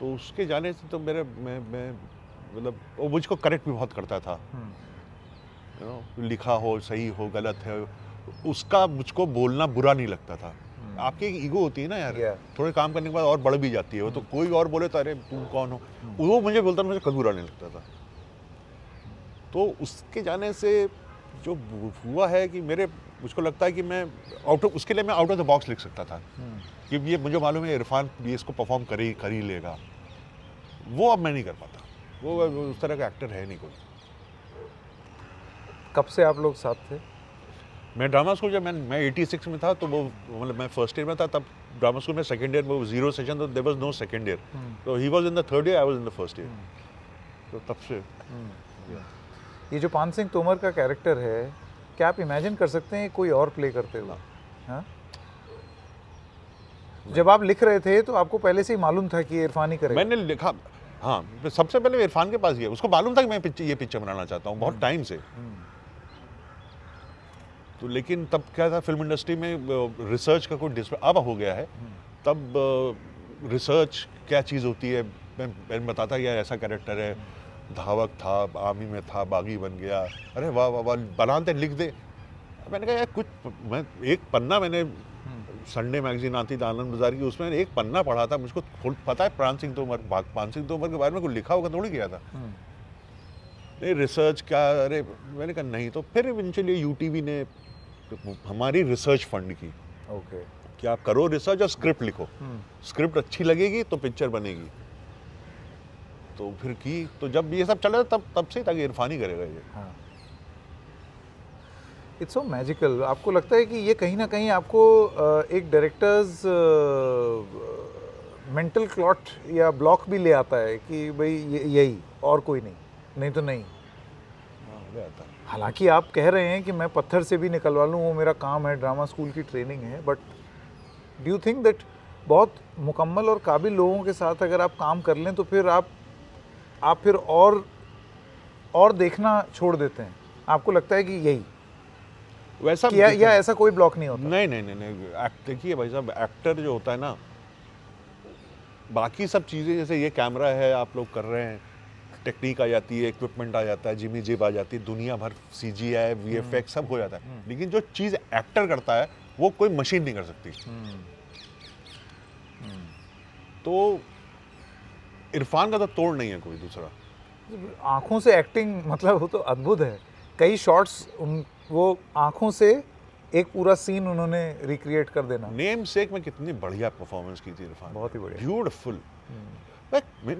तो उसके जाने से तो मेरे मैं मैं मतलब वो मुझको करेक्ट भी बहुत करता था यू hmm. नो लिखा हो सही हो गलत है उसका मुझको बोलना बुरा नहीं लगता था hmm. आपकी एक ईगो होती है ना यार yeah. थोड़े काम करने के बाद और बढ़ भी जाती है वो तो hmm. कोई और बोले तो अरे तुम कौन हो वो मुझे बोलता मुझे कभी बुरा नहीं लगता था तो उसके जाने से जो हुआ है कि मेरे मुझको लगता है कि मैं आउट ऑफ उसके लिए मैं आउट ऑफ द बॉक्स लिख सकता था कि ये मुझे मालूम है इरफान भी इसको परफॉर्म कर ही कर ही लेगा वो अब मैं नहीं कर पाता वो, उस तरह का एक्टर है नहीं कोई कब से आप लोग साथ थे मैं ड्रामा स्कूल जब मैं मैं एटी सिक्स में था तो वो मतलब मैं फर्स्ट ईयर में था तब ड्रामा स्कूल में सेकेंड ईयर में वो जीरो सेशन तो there was no second year तो he was in the third year I was in the first year तो तब से हम्म। ये जो पान सिंह तोमर का कैरेक्टर है क्या आप इमेजिन कर सकते हैं कोई और प्ले करते हुए हाँ? जब आप लिख रहे थे तो आपको पहले से ही मालूम था कि इरफान ही करेगा मैंने लिखा हाँ तो सबसे पहले इरफान के पास गया उसको मालूम था कि मैं पिक्चर ये पिक्चर बनाना चाहता हूँ बहुत टाइम से तो लेकिन तब क्या था फिल्म इंडस्ट्री में रिसर्च का कोई डिस्प्ले अब हो गया है तब रिसर्च क्या चीज़ होती है मैं, मैं बताता यार ऐसा कैरेक्टर है धावक था आर्मी में था बागी बन गया अरे वाह वाह वाह बनाते लिख दे मैंने कहा यार कुछ मैं एक पन्ना मैंने संडे मैगजीन आती थी आनंद बाजार की उसमें एक पन्ना पढ़ा था मुझको खुद पता है प्राण सिंह तोमर प्राण सिंह तोमर के बारे में कुछ लिखा होगा थोड़ी गया था नहीं रिसर्च क्या अरे मैंने कहा नहीं तो फिर इवेंचुअली यू ने हमारी रिसर्च फंड की ओके okay. कि आप करो रिसर्च और स्क्रिप्ट लिखो स्क्रिप्ट हम्म। अच्छी लगेगी तो पिक्चर बनेगी तो फिर की तो जब ये सब चले तब तब से ताकि इरफानी करेगा ये इट्स सो मैजिकल आपको लगता है कि ये कहीं ना कहीं आपको एक डायरेक्टर्स मेंटल क्लॉट या ब्लॉक भी ले आता है कि भाई यही और कोई नहीं नहीं तो नहीं हाँ, हालांकि आप कह रहे हैं कि मैं पत्थर से भी निकलवा लूँ वो मेरा काम है ड्रामा स्कूल की ट्रेनिंग है but do you think that बहुत मुकम्मल और काबिल लोगों के साथ अगर आप काम कर लें तो फिर आप आप फिर और और देखना छोड़ देते हैं आपको लगता है कि यही वैसा या, या ऐसा कोई ब्लॉक नहीं होता नहीं नहीं नहीं नहीं देखिए भाई साहब एक्टर जो होता है ना बाकी सब चीज़ें जैसे ये कैमरा है आप लोग कर रहे हैं टेक्निक आ जाती है इक्विपमेंट आ जाता है जिमी जिप आ जाती है दुनिया भर C G I V F X सब हो जाता है हम्म। लेकिन जो चीज़ एक्टर करता है वो कोई मशीन नहीं कर सकती हम्म, हम्म। तो इरफान का तो तोड़ नहीं है कोई दूसरा आँखों से एक्टिंग मतलब वो तो अद्भुत है कई शॉट्स उन वो आँखों से एक पूरा सीन उन्होंने रिक्रिएट कर देना नेम सेक में कितनी बढ़िया परफॉर्मेंस की थी इरफान बहुत ही बढ़िया ब्यूटिफुल हम्म।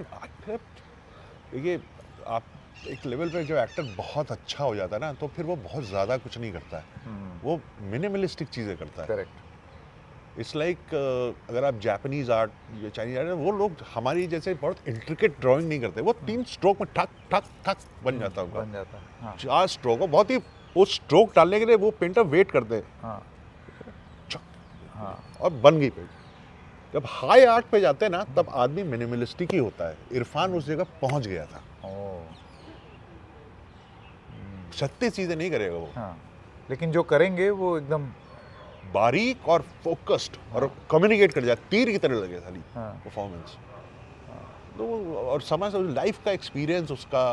देखिए आप एक लेवल पे जब एक्टर बहुत अच्छा हो जाता है ना तो फिर वो बहुत ज़्यादा कुछ नहीं करता है हम्म। वो मिनिमलिस्टिक चीज़ें करता है correct it's like like, uh, अगर आप जापानीज आर्ट या चाइनीज आर्ट वो लोग हमारी जैसे बहुत इंट्रिकेट ड्राइंग नहीं करते वो तीन स्ट्रोक में ठक ठक ठक बन जाता हम्म, होगा बन जाता हाँ। चार स्ट्रोक और बहुत ही वो स्ट्रोक डालने के लिए वो पेंटर वेट करते हैं हाँ। हाँ। और बन गई पेंट जब हाई आर्ट पे जाते हैं ना तब आदमी मिनिमलिस्टिक ही होता है इरफान उस जगह पहुंच गया था सत्य चीज़ें नहीं करेगा वो हाँ। लेकिन जो करेंगे वो एकदम बारीक और फोकस्ड और कम्युनिकेट कर जाए तीर की तरह लगे खाली परफॉर्मेंस हाँ। तो और समय से लाइफ का एक्सपीरियंस उसका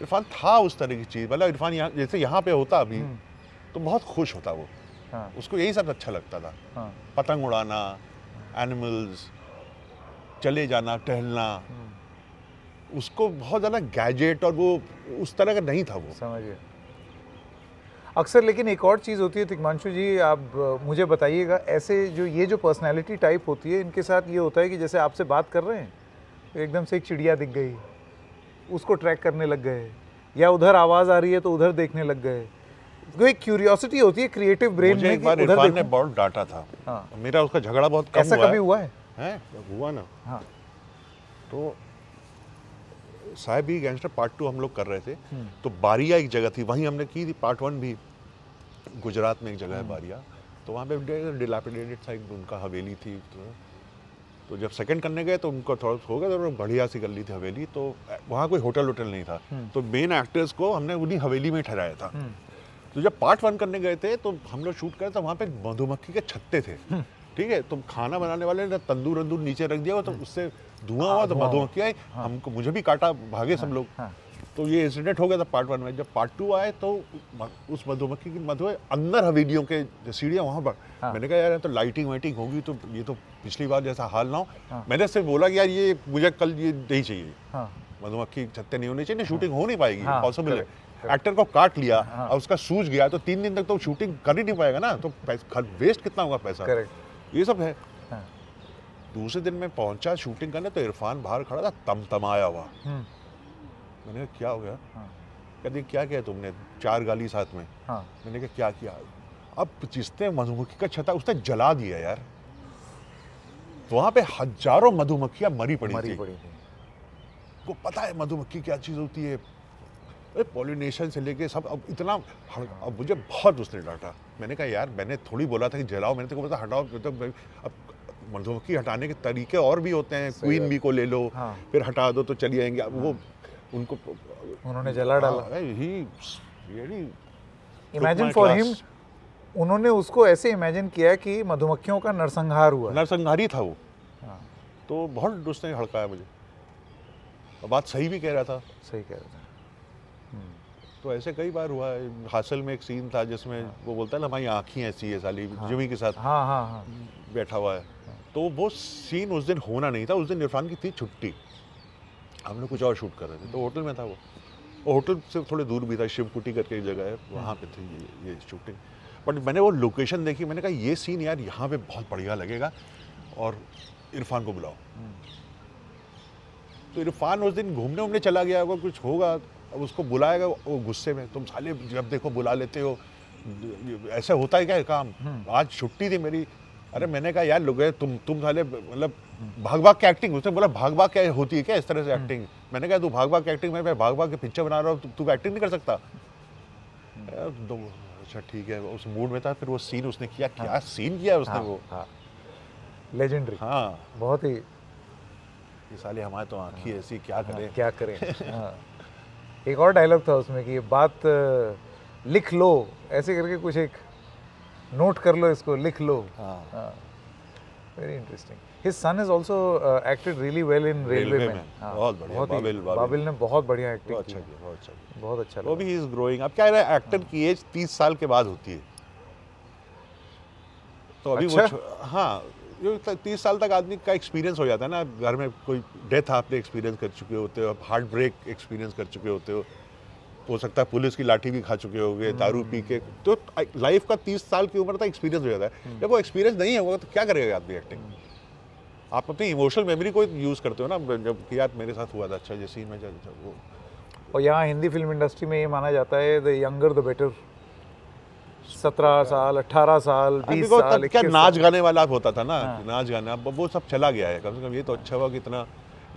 इरफान था उस तरह की चीज़ मतलब इरफान यहाँ जैसे यहाँ पे होता अभी हम्म। तो बहुत खुश होता वो हाँ। उसको यही सब अच्छा लगता था हाँ। पतंग उड़ाना एनिमल्स चले जाना टहलना हम्म। उसको बहुत ज़्यादा गैजेट और वो उस तरह का नहीं था वो समझिए अक्सर लेकिन एक और चीज़ होती है तिकमांशु जी आप मुझे बताइएगा ऐसे जो ये जो पर्सनैलिटी टाइप होती है इनके साथ ये होता है कि जैसे आपसे बात कर रहे हैं तो एकदम से एक चिड़िया दिख गई उसको ट्रैक करने लग गए या उधर आवाज़ आ रही है तो उधर देखने लग गए तो एक क्यूरियोसिटी होती है क्रिएटिव ब्रेन में एक बार उधर ने बहुत डांटा था हाँ। मेरा उसका झगड़ा बहुत कम ऐसा हुआ कभी हुआ है, है? हुआ ना हाँ तो साहेबी गैंगस्टर पार्ट टू हम लोग कर रहे थे हम्म। तो बारिया एक जगह थी वहीं हमने की थी पार्ट वन भी गुजरात में एक जगह है हम्म। बारिया तो वहाँ पे डिलापिडेटेड था एक उनका हवेली थी तो, तो जब सेकंड करने गए तो उनका थोड़ा हो गया तो बढ़िया सी गली थी हवेली तो वहाँ कोई होटल वोटल नहीं था हम्म। तो मेन एक्टर्स को हमने उन्हीं हवेली में ठहराया था तो जब पार्ट वन करने गए थे तो हम लोग शूट करे तो वहाँ पे मधुमक्खी के छत्ते थे ठीक है तो खाना बनाने वाले ने तंदूर अंदूर नीचे रख दिया तो उससे धुआं हुआ हाँ, तो मधुमक्खी आई हाँ। हमको मुझे भी काटा भागे सब हाँ, लोग तो ये इंसिडेंट हो गया था पार्ट वन में जब पार्ट टू आए तो उस मधुमक्खी की मधु अंदर हवेलियों के जो सीढ़ियाँ वहाँ पर हाँ। मैंने कहा यार तो लाइटिंग वाइटिंग होगी तो ये तो पिछली बार जैसा हाल ना हो हाँ। मैंने सिर्फ बोला कि यार ये मुझे कल ये नहीं चाहिए हाँ। मधुमक्खी छत्ते नहीं होनी चाहिए शूटिंग हाँ। हो नहीं पाएगी पॉसिबल है एक्टर को काट लिया और उसका सूझ गया तो तीन दिन तक तो शूटिंग कर ही नहीं पाएगा ना तो वेस्ट कितना होगा पैसा ये सब है दूसरे दिन मैं पहुंचा शूटिंग करने तो इरफान बाहर खड़ा था तम तमतमाया हुआ हम्म। मैंने कहा क्या हो गया हाँ। कहते क्या किया तुमने चार गाली साथ में हाँ। मैंने कहा क्या किया अब जिसने मधुमक्खी का छता उसने जला दिया यार तो वहां पे हजारों मधुमक्खियां मरी पड़ी मरी थी, पड़ी थी। को पता है मधुमक्खी क्या चीज होती है पॉलिनेशन से लेके सब अब इतना अब मुझे बहुत उसने डांटा मैंने कहा यार मैंने थोड़ी बोला था कि जलाओ मैंने तो बोला हटाओ तो अब मधुमक्खी हटाने के तरीके और भी होते हैं क्वीन बी को ले लो हाँ। फिर हटा दो तो चली आएंगे हाँ। वो उनको उन्होंने जला डाला ही इमेजिन फॉर हिम उन्होंने उसको ऐसे इमेजिन किया कि मधुमक्खियों का नरसंहार हुआ नरसंहार ही था वो हाँ। तो बहुत उसने हड़काया मुझे बात सही भी कह रहा था सही कह रहा था हम्म। तो ऐसे कई बार हुआ है हासिल में एक सीन था जिसमें हाँ। वो बोलता है ना हमारी आँखें ऐसी है साली हाँ। जिमी के साथ हाँ हाँ हाँ बैठा हुआ है हाँ। तो वो सीन उस दिन होना नहीं था उस दिन इरफान की थी छुट्टी हम लोग कुछ और शूट कर रहे थे तो होटल में था वो होटल से थोड़ी दूर भी था शिवकुटी करके एक जगह है वहाँ पे थी ये, ये शूटिंग बट मैंने वो लोकेशन देखी मैंने कहा ये सीन यार यहाँ पे बहुत बढ़िया लगेगा और इरफान को बुलाओ हम्म। तो इरफान उस दिन घूमने उमने चला गया होगा कुछ होगा अब उसको बुलाएगा वो गुस्से में तुम साले जब देखो बुला लेते हो ऐसे होता है क्या काम हम्म। आज छुट्टी थी मेरी अरे मैंने कहा यार लोग तुम तुम साले मतलब भाग भाग के एक्टिंग उसने बोला भाग भाग क्या होती है क्या इस तरह से एक्टिंग हम्म। मैंने कहा तू भाग भाग के एक्टिंग में मैं भाग भाग के पिक्चर बना रहा हूँ तू एक्टिंग नहीं कर सकता हम्म। तो, अच्छा ठीक है उस मूड में था फिर वो सीन उसने किया क्या सीन हाँ। किया उसने हाँ, वो लेजेंडरी हाँ।, हाँ बहुत ही साले हमारे तो आंखी ऐसी क्या करें क्या करें एक और डायलॉग था उसमें कि ये बात लिख लो ऐसे करके कुछ एक नोट कर लो इसको लिख लो very interesting his son is also acted really well in railway man बहुत बढ़िया बाबिल बाबिल ने बहुत बढ़िया एक्टिंग की अच्छा, बहुत अच्छा बहुत अच्छा वो भी इज ग्रोइंग अब क्या है एक्टर हाँ। की एज 30 साल के बाद होती है तो अभी अच्छा? वो हाँ जो तीस साल तक आदमी का एक्सपीरियंस हो जाता है ना घर में कोई डेथ आपने एक्सपीरियंस कर चुके होते हो आप हार्ट ब्रेक एक्सपीरियंस कर चुके होते हो हो सकता है पुलिस की लाठी भी खा चुके हो गए दारू पी के तो लाइफ का तीस साल की उम्र तक एक्सपीरियंस हो जाता है हम्म। जब वो एक्सपीरियंस नहीं होगा तो क्या करेगा आदमी एक्टिंग हम्म। आप अपनी इमोशनल मेमोरी को यूज़ करते हो ना जब कि यार मेरे साथ हुआ था अच्छा जैसे सीन में वो और यहाँ हिंदी फिल्म इंडस्ट्री में ये माना जाता है द यंगर द बेटर सत्रह साल अट्ठारह साल बीस साल क्या नाच गाने वाला होता था ना हाँ। नाच गाना अब वो सब चला गया है कम से कम ये तो अच्छा हुआ कि इतना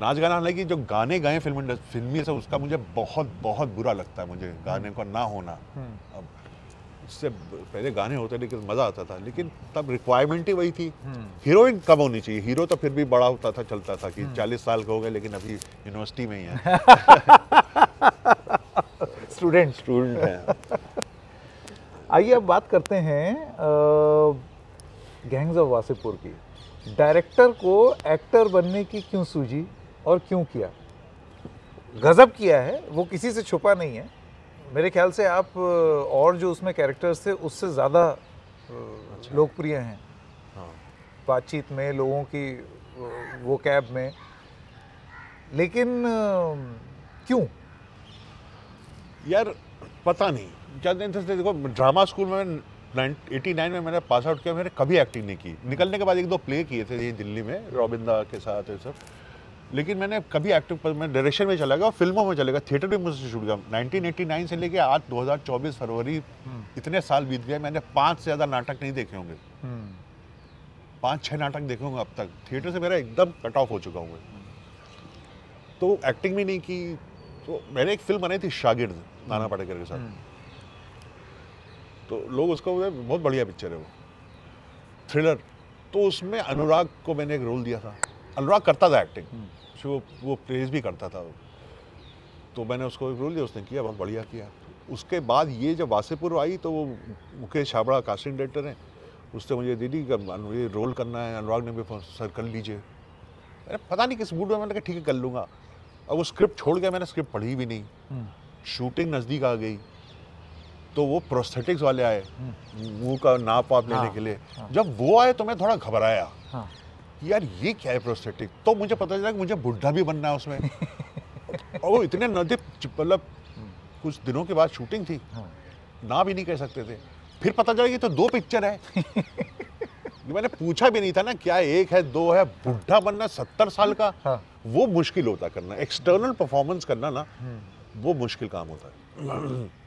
नाच गाना हालांकि जो गाने गाए फिल्म फिल्मी से उसका मुझे बहुत बहुत बुरा लगता है मुझे गाने का ना होना हम्म। अब इससे पहले गाने होते लेकिन मज़ा आता था लेकिन तब रिक्वायरमेंट ही वही थी हीरोइन हम्म। कम होनी चाहिए हीरो तो फिर भी बड़ा होता था चलता था कि हम्म। चालीस साल का हो गए लेकिन अभी यूनिवर्सिटी में ही है स्टूडेंट स्टूडेंट है आइए अब बात करते हैं गैंग्स ऑफ वासीपुर की डायरेक्टर को एक्टर बनने की क्यों सूझी और क्यों किया गज़ब किया है वो किसी से छुपा नहीं है मेरे ख्याल से आप और जो उसमें कैरेक्टर्स थे उससे ज़्यादा अच्छा। लोकप्रिय हैं हाँ। बातचीत में लोगों की वो कैब में लेकिन क्यों यार पता नहीं ज्यादा इंटरेस्ट देखो ड्रामा स्कूल में एटी नाइन में मैंने पास आउट किया मैंने कभी एक्टिंग नहीं की निकलने के बाद एक दो प्ले किए थे ये दिल्ली में रोबिंदा के साथ ये सब लेकिन मैंने कभी एक्टिंग पर मैं डायरेक्शन में चला गया और फिल्मों में चला गया थिएटर भी मुझसे छूट गया नाइनटीन से लेके आज दो फरवरी इतने साल बीत गए मैंने पाँच से ज़्यादा नाटक नहीं देखे होंगे पाँच छः नाटक देखे होंगे अब तक थिएटर से मेरा एकदम कट ऑफ हो चुका हूँ तो एक्टिंग भी नहीं की तो मैंने एक फिल्म बनाई थी शागिर्द नाना पाटेकर के साथ तो लोग उसको बहुत बढ़िया पिक्चर है वो थ्रिलर तो उसमें अनुराग को मैंने एक रोल दिया था अनुराग करता था एक्टिंग हम्म। वो वो प्रेज भी करता था वो तो मैंने उसको एक रोल दिया उसने किया बहुत बढ़िया किया उसके बाद ये जब वासेपुर आई तो वो मुकेश छाबड़ा कास्टिंग डायरेक्टर हैं उससे मुझे दीदी ये रोल करना है अनुराग ने भी सर कर लीजिए मैंने पता नहीं किस मूड में मैंने कहा ठीक है कर लूँगा अब वो स्क्रिप्ट छोड़ गया मैंने स्क्रिप्ट पढ़ी भी नहीं शूटिंग हम्म। नज़दीक आ गई तो वो प्रोस्थेटिक्स वाले आए मुंह हम्म। का नाप वाप लेने हाँ, के लिए हाँ, जब वो आए तो मैं थोड़ा घबराया हाँ, यार ये क्या है प्रोस्थेटिक तो मुझे पता चला कि मुझे बुढ़ा भी बनना है उसमें और वो इतने नदी मतलब हम्म। कुछ दिनों के बाद शूटिंग थी हाँ, ना भी नहीं कह सकते थे फिर पता चला कि तो दो पिक्चर है मैंने पूछा भी नहीं था ना क्या एक है दो है बुढ़ा बनना सत्तर साल का हाँ। वो मुश्किल होता करना एक्सटर्नल परफॉर्मेंस करना ना हम्म। वो मुश्किल काम होता है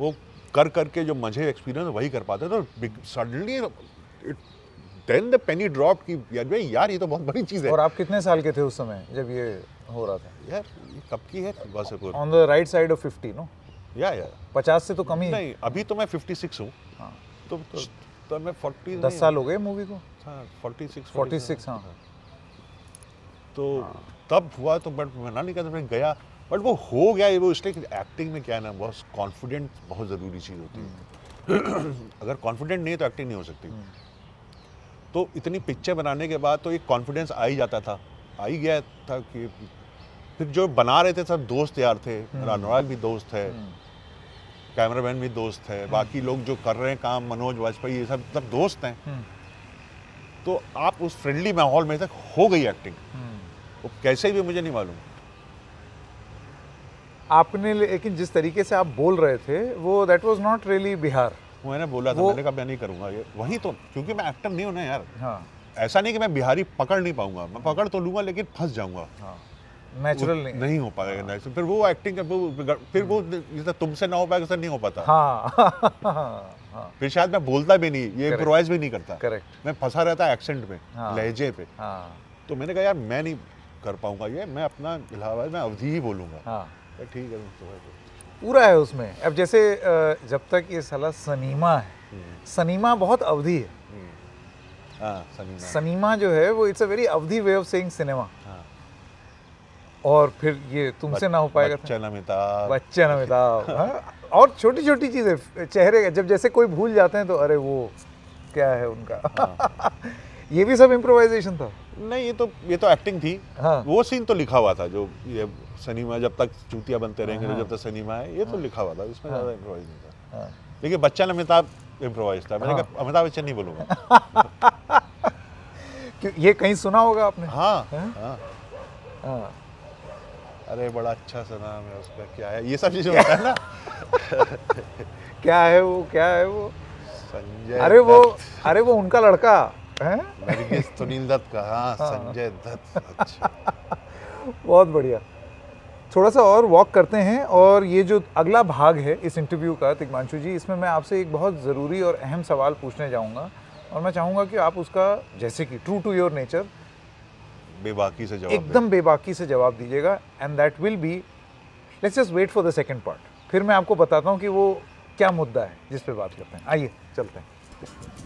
वो कर करके जो मजे एक्सपीरियंस वही कर पाते तो suddenly then the penny drop की यार भाई यार ये तो बहुत बड़ी चीज़ है और आप कितने साल के थे उस समय जब ये हो रहा था यार कब की है Wasseypur on the right side of fifty no या या पचास से तो कम ही नहीं अभी तो मैं फिफ्टी सिक्स हूँ हाँ तो, तो, तो मैं फोर्टी दस साल हो गए मूवी को फोर्टी सिक्स फोर्टी सिक्स हाँ तो हाँ। तब हुआ तो बट मैं ना नहीं कहता मैं गया बट वो हो गया वो इसलिए एक्टिंग में क्या है ना बहुत कॉन्फिडेंट बहुत ज़रूरी चीज़ होती है हम्म। अगर कॉन्फिडेंट नहीं है तो एक्टिंग नहीं हो सकती हम्म। तो इतनी पिक्चर बनाने के बाद तो एक कॉन्फिडेंस आ ही जाता था आ ही गया था कि फिर जो बना रहे थे सब दोस्त यार थे हम्म। अनुराग भी दोस्त है कैमरामैन भी दोस्त है बाकी लोग जो कर रहे हैं काम मनोज वाजपेयी ये सब सब दोस्त हैं तो आप उस फ्रेंडली माहौल में तक हो गई एक्टिंग वो कैसे भी मुझे नहीं मालूम आपने लेकिन जिस तरीके से आप बोल रहे थे वो that was not really Bihar मैंने बोला था मैंने कहा मैं नहीं करूंगा ये वही तो क्योंकि मैं एक्टर नहीं हूं ना यार हाँ ऐसा नहीं कि मैं बिहारी पकड़ नहीं पाऊंगा मैं पकड़ तो लूंगा लेकिन फंस जाऊंगा हाँ। नेचुरल नहीं नहीं हो पाएगा हाँ। फिर वो एक्टिंग फिर वो जैसे तुमसे ना हो पाएगा नहीं हो पाता हाँ। हाँ। फिर शायद मैं बोलता भी नहीं ये इम्प्रोवाइज भी नहीं करता करेक्ट मैं फंसा रहता एक्सेंट में हाँ। लहजे पे तो मैंने कहा यार मैं नहीं कर पाऊंगा ये मैं अपना इलाहाबाद में अवधि ही बोलूंगा हाँ। ठीक है पूरा है उसमें अब जैसे जब तक ये सलाह सनीमा है हम्म। सनीमा बहुत अवधि है हम्म। हाँ, सनीमा।, सनीमा जो है वो इट्स अ वेरी अवधि वे ऑफ सेइंग सिनेमा और फिर ये तुमसे ना हो पाएगा बच्चन अमिताभ बच्चन अमिताभ हाँ। और छोटी छोटी चीज़ें चेहरे जब जैसे कोई भूल जाते हैं तो अरे वो क्या है उनका हाँ। ये भी सब इम्प्रोवाइजेशन था नहीं ये तो ये तो एक्टिंग थी हाँ। वो सीन तो लिखा हुआ था जो ये सिनेमा जब तक चूतिया बनते रहेंगे तो हाँ। जब तक सिनेमा है ये तो हाँ। लिखा हुआ था इसमें हाँ। ज़्यादा इम्प्रोवाइज नहीं था देखिए बच्चन अमिताभ इम्प्रोवाइज था मैंने कहा अमिताभ बच्चन नहीं बोलूंगा ये कहीं सुना होगा आपने हाँ हाँ हाँ अरे बड़ा अच्छा सा नाम है उसका क्या है ये सब चीज़ें होता है ना क्या है वो क्या है वो संजय अरे वो अरे वो उनका लड़का है सुनील दत्त का हाँ संजय दत्त अच्छा बहुत बढ़िया थोड़ा सा और वॉक करते हैं और ये जो अगला भाग है इस इंटरव्यू का तिगमांशु जी इसमें मैं आपसे एक बहुत ज़रूरी और अहम सवाल पूछने जाऊँगा और मैं चाहूँगा कि आप उसका जैसे कि ट्रू टू योर नेचर बेबाकी से जवाब एकदम बेबाकी से जवाब दीजिएगा and that will be let's just wait for the second part फिर मैं आपको बताता हूँ कि वो क्या मुद्दा है जिस पर बात करते हैं आइए चलते हैं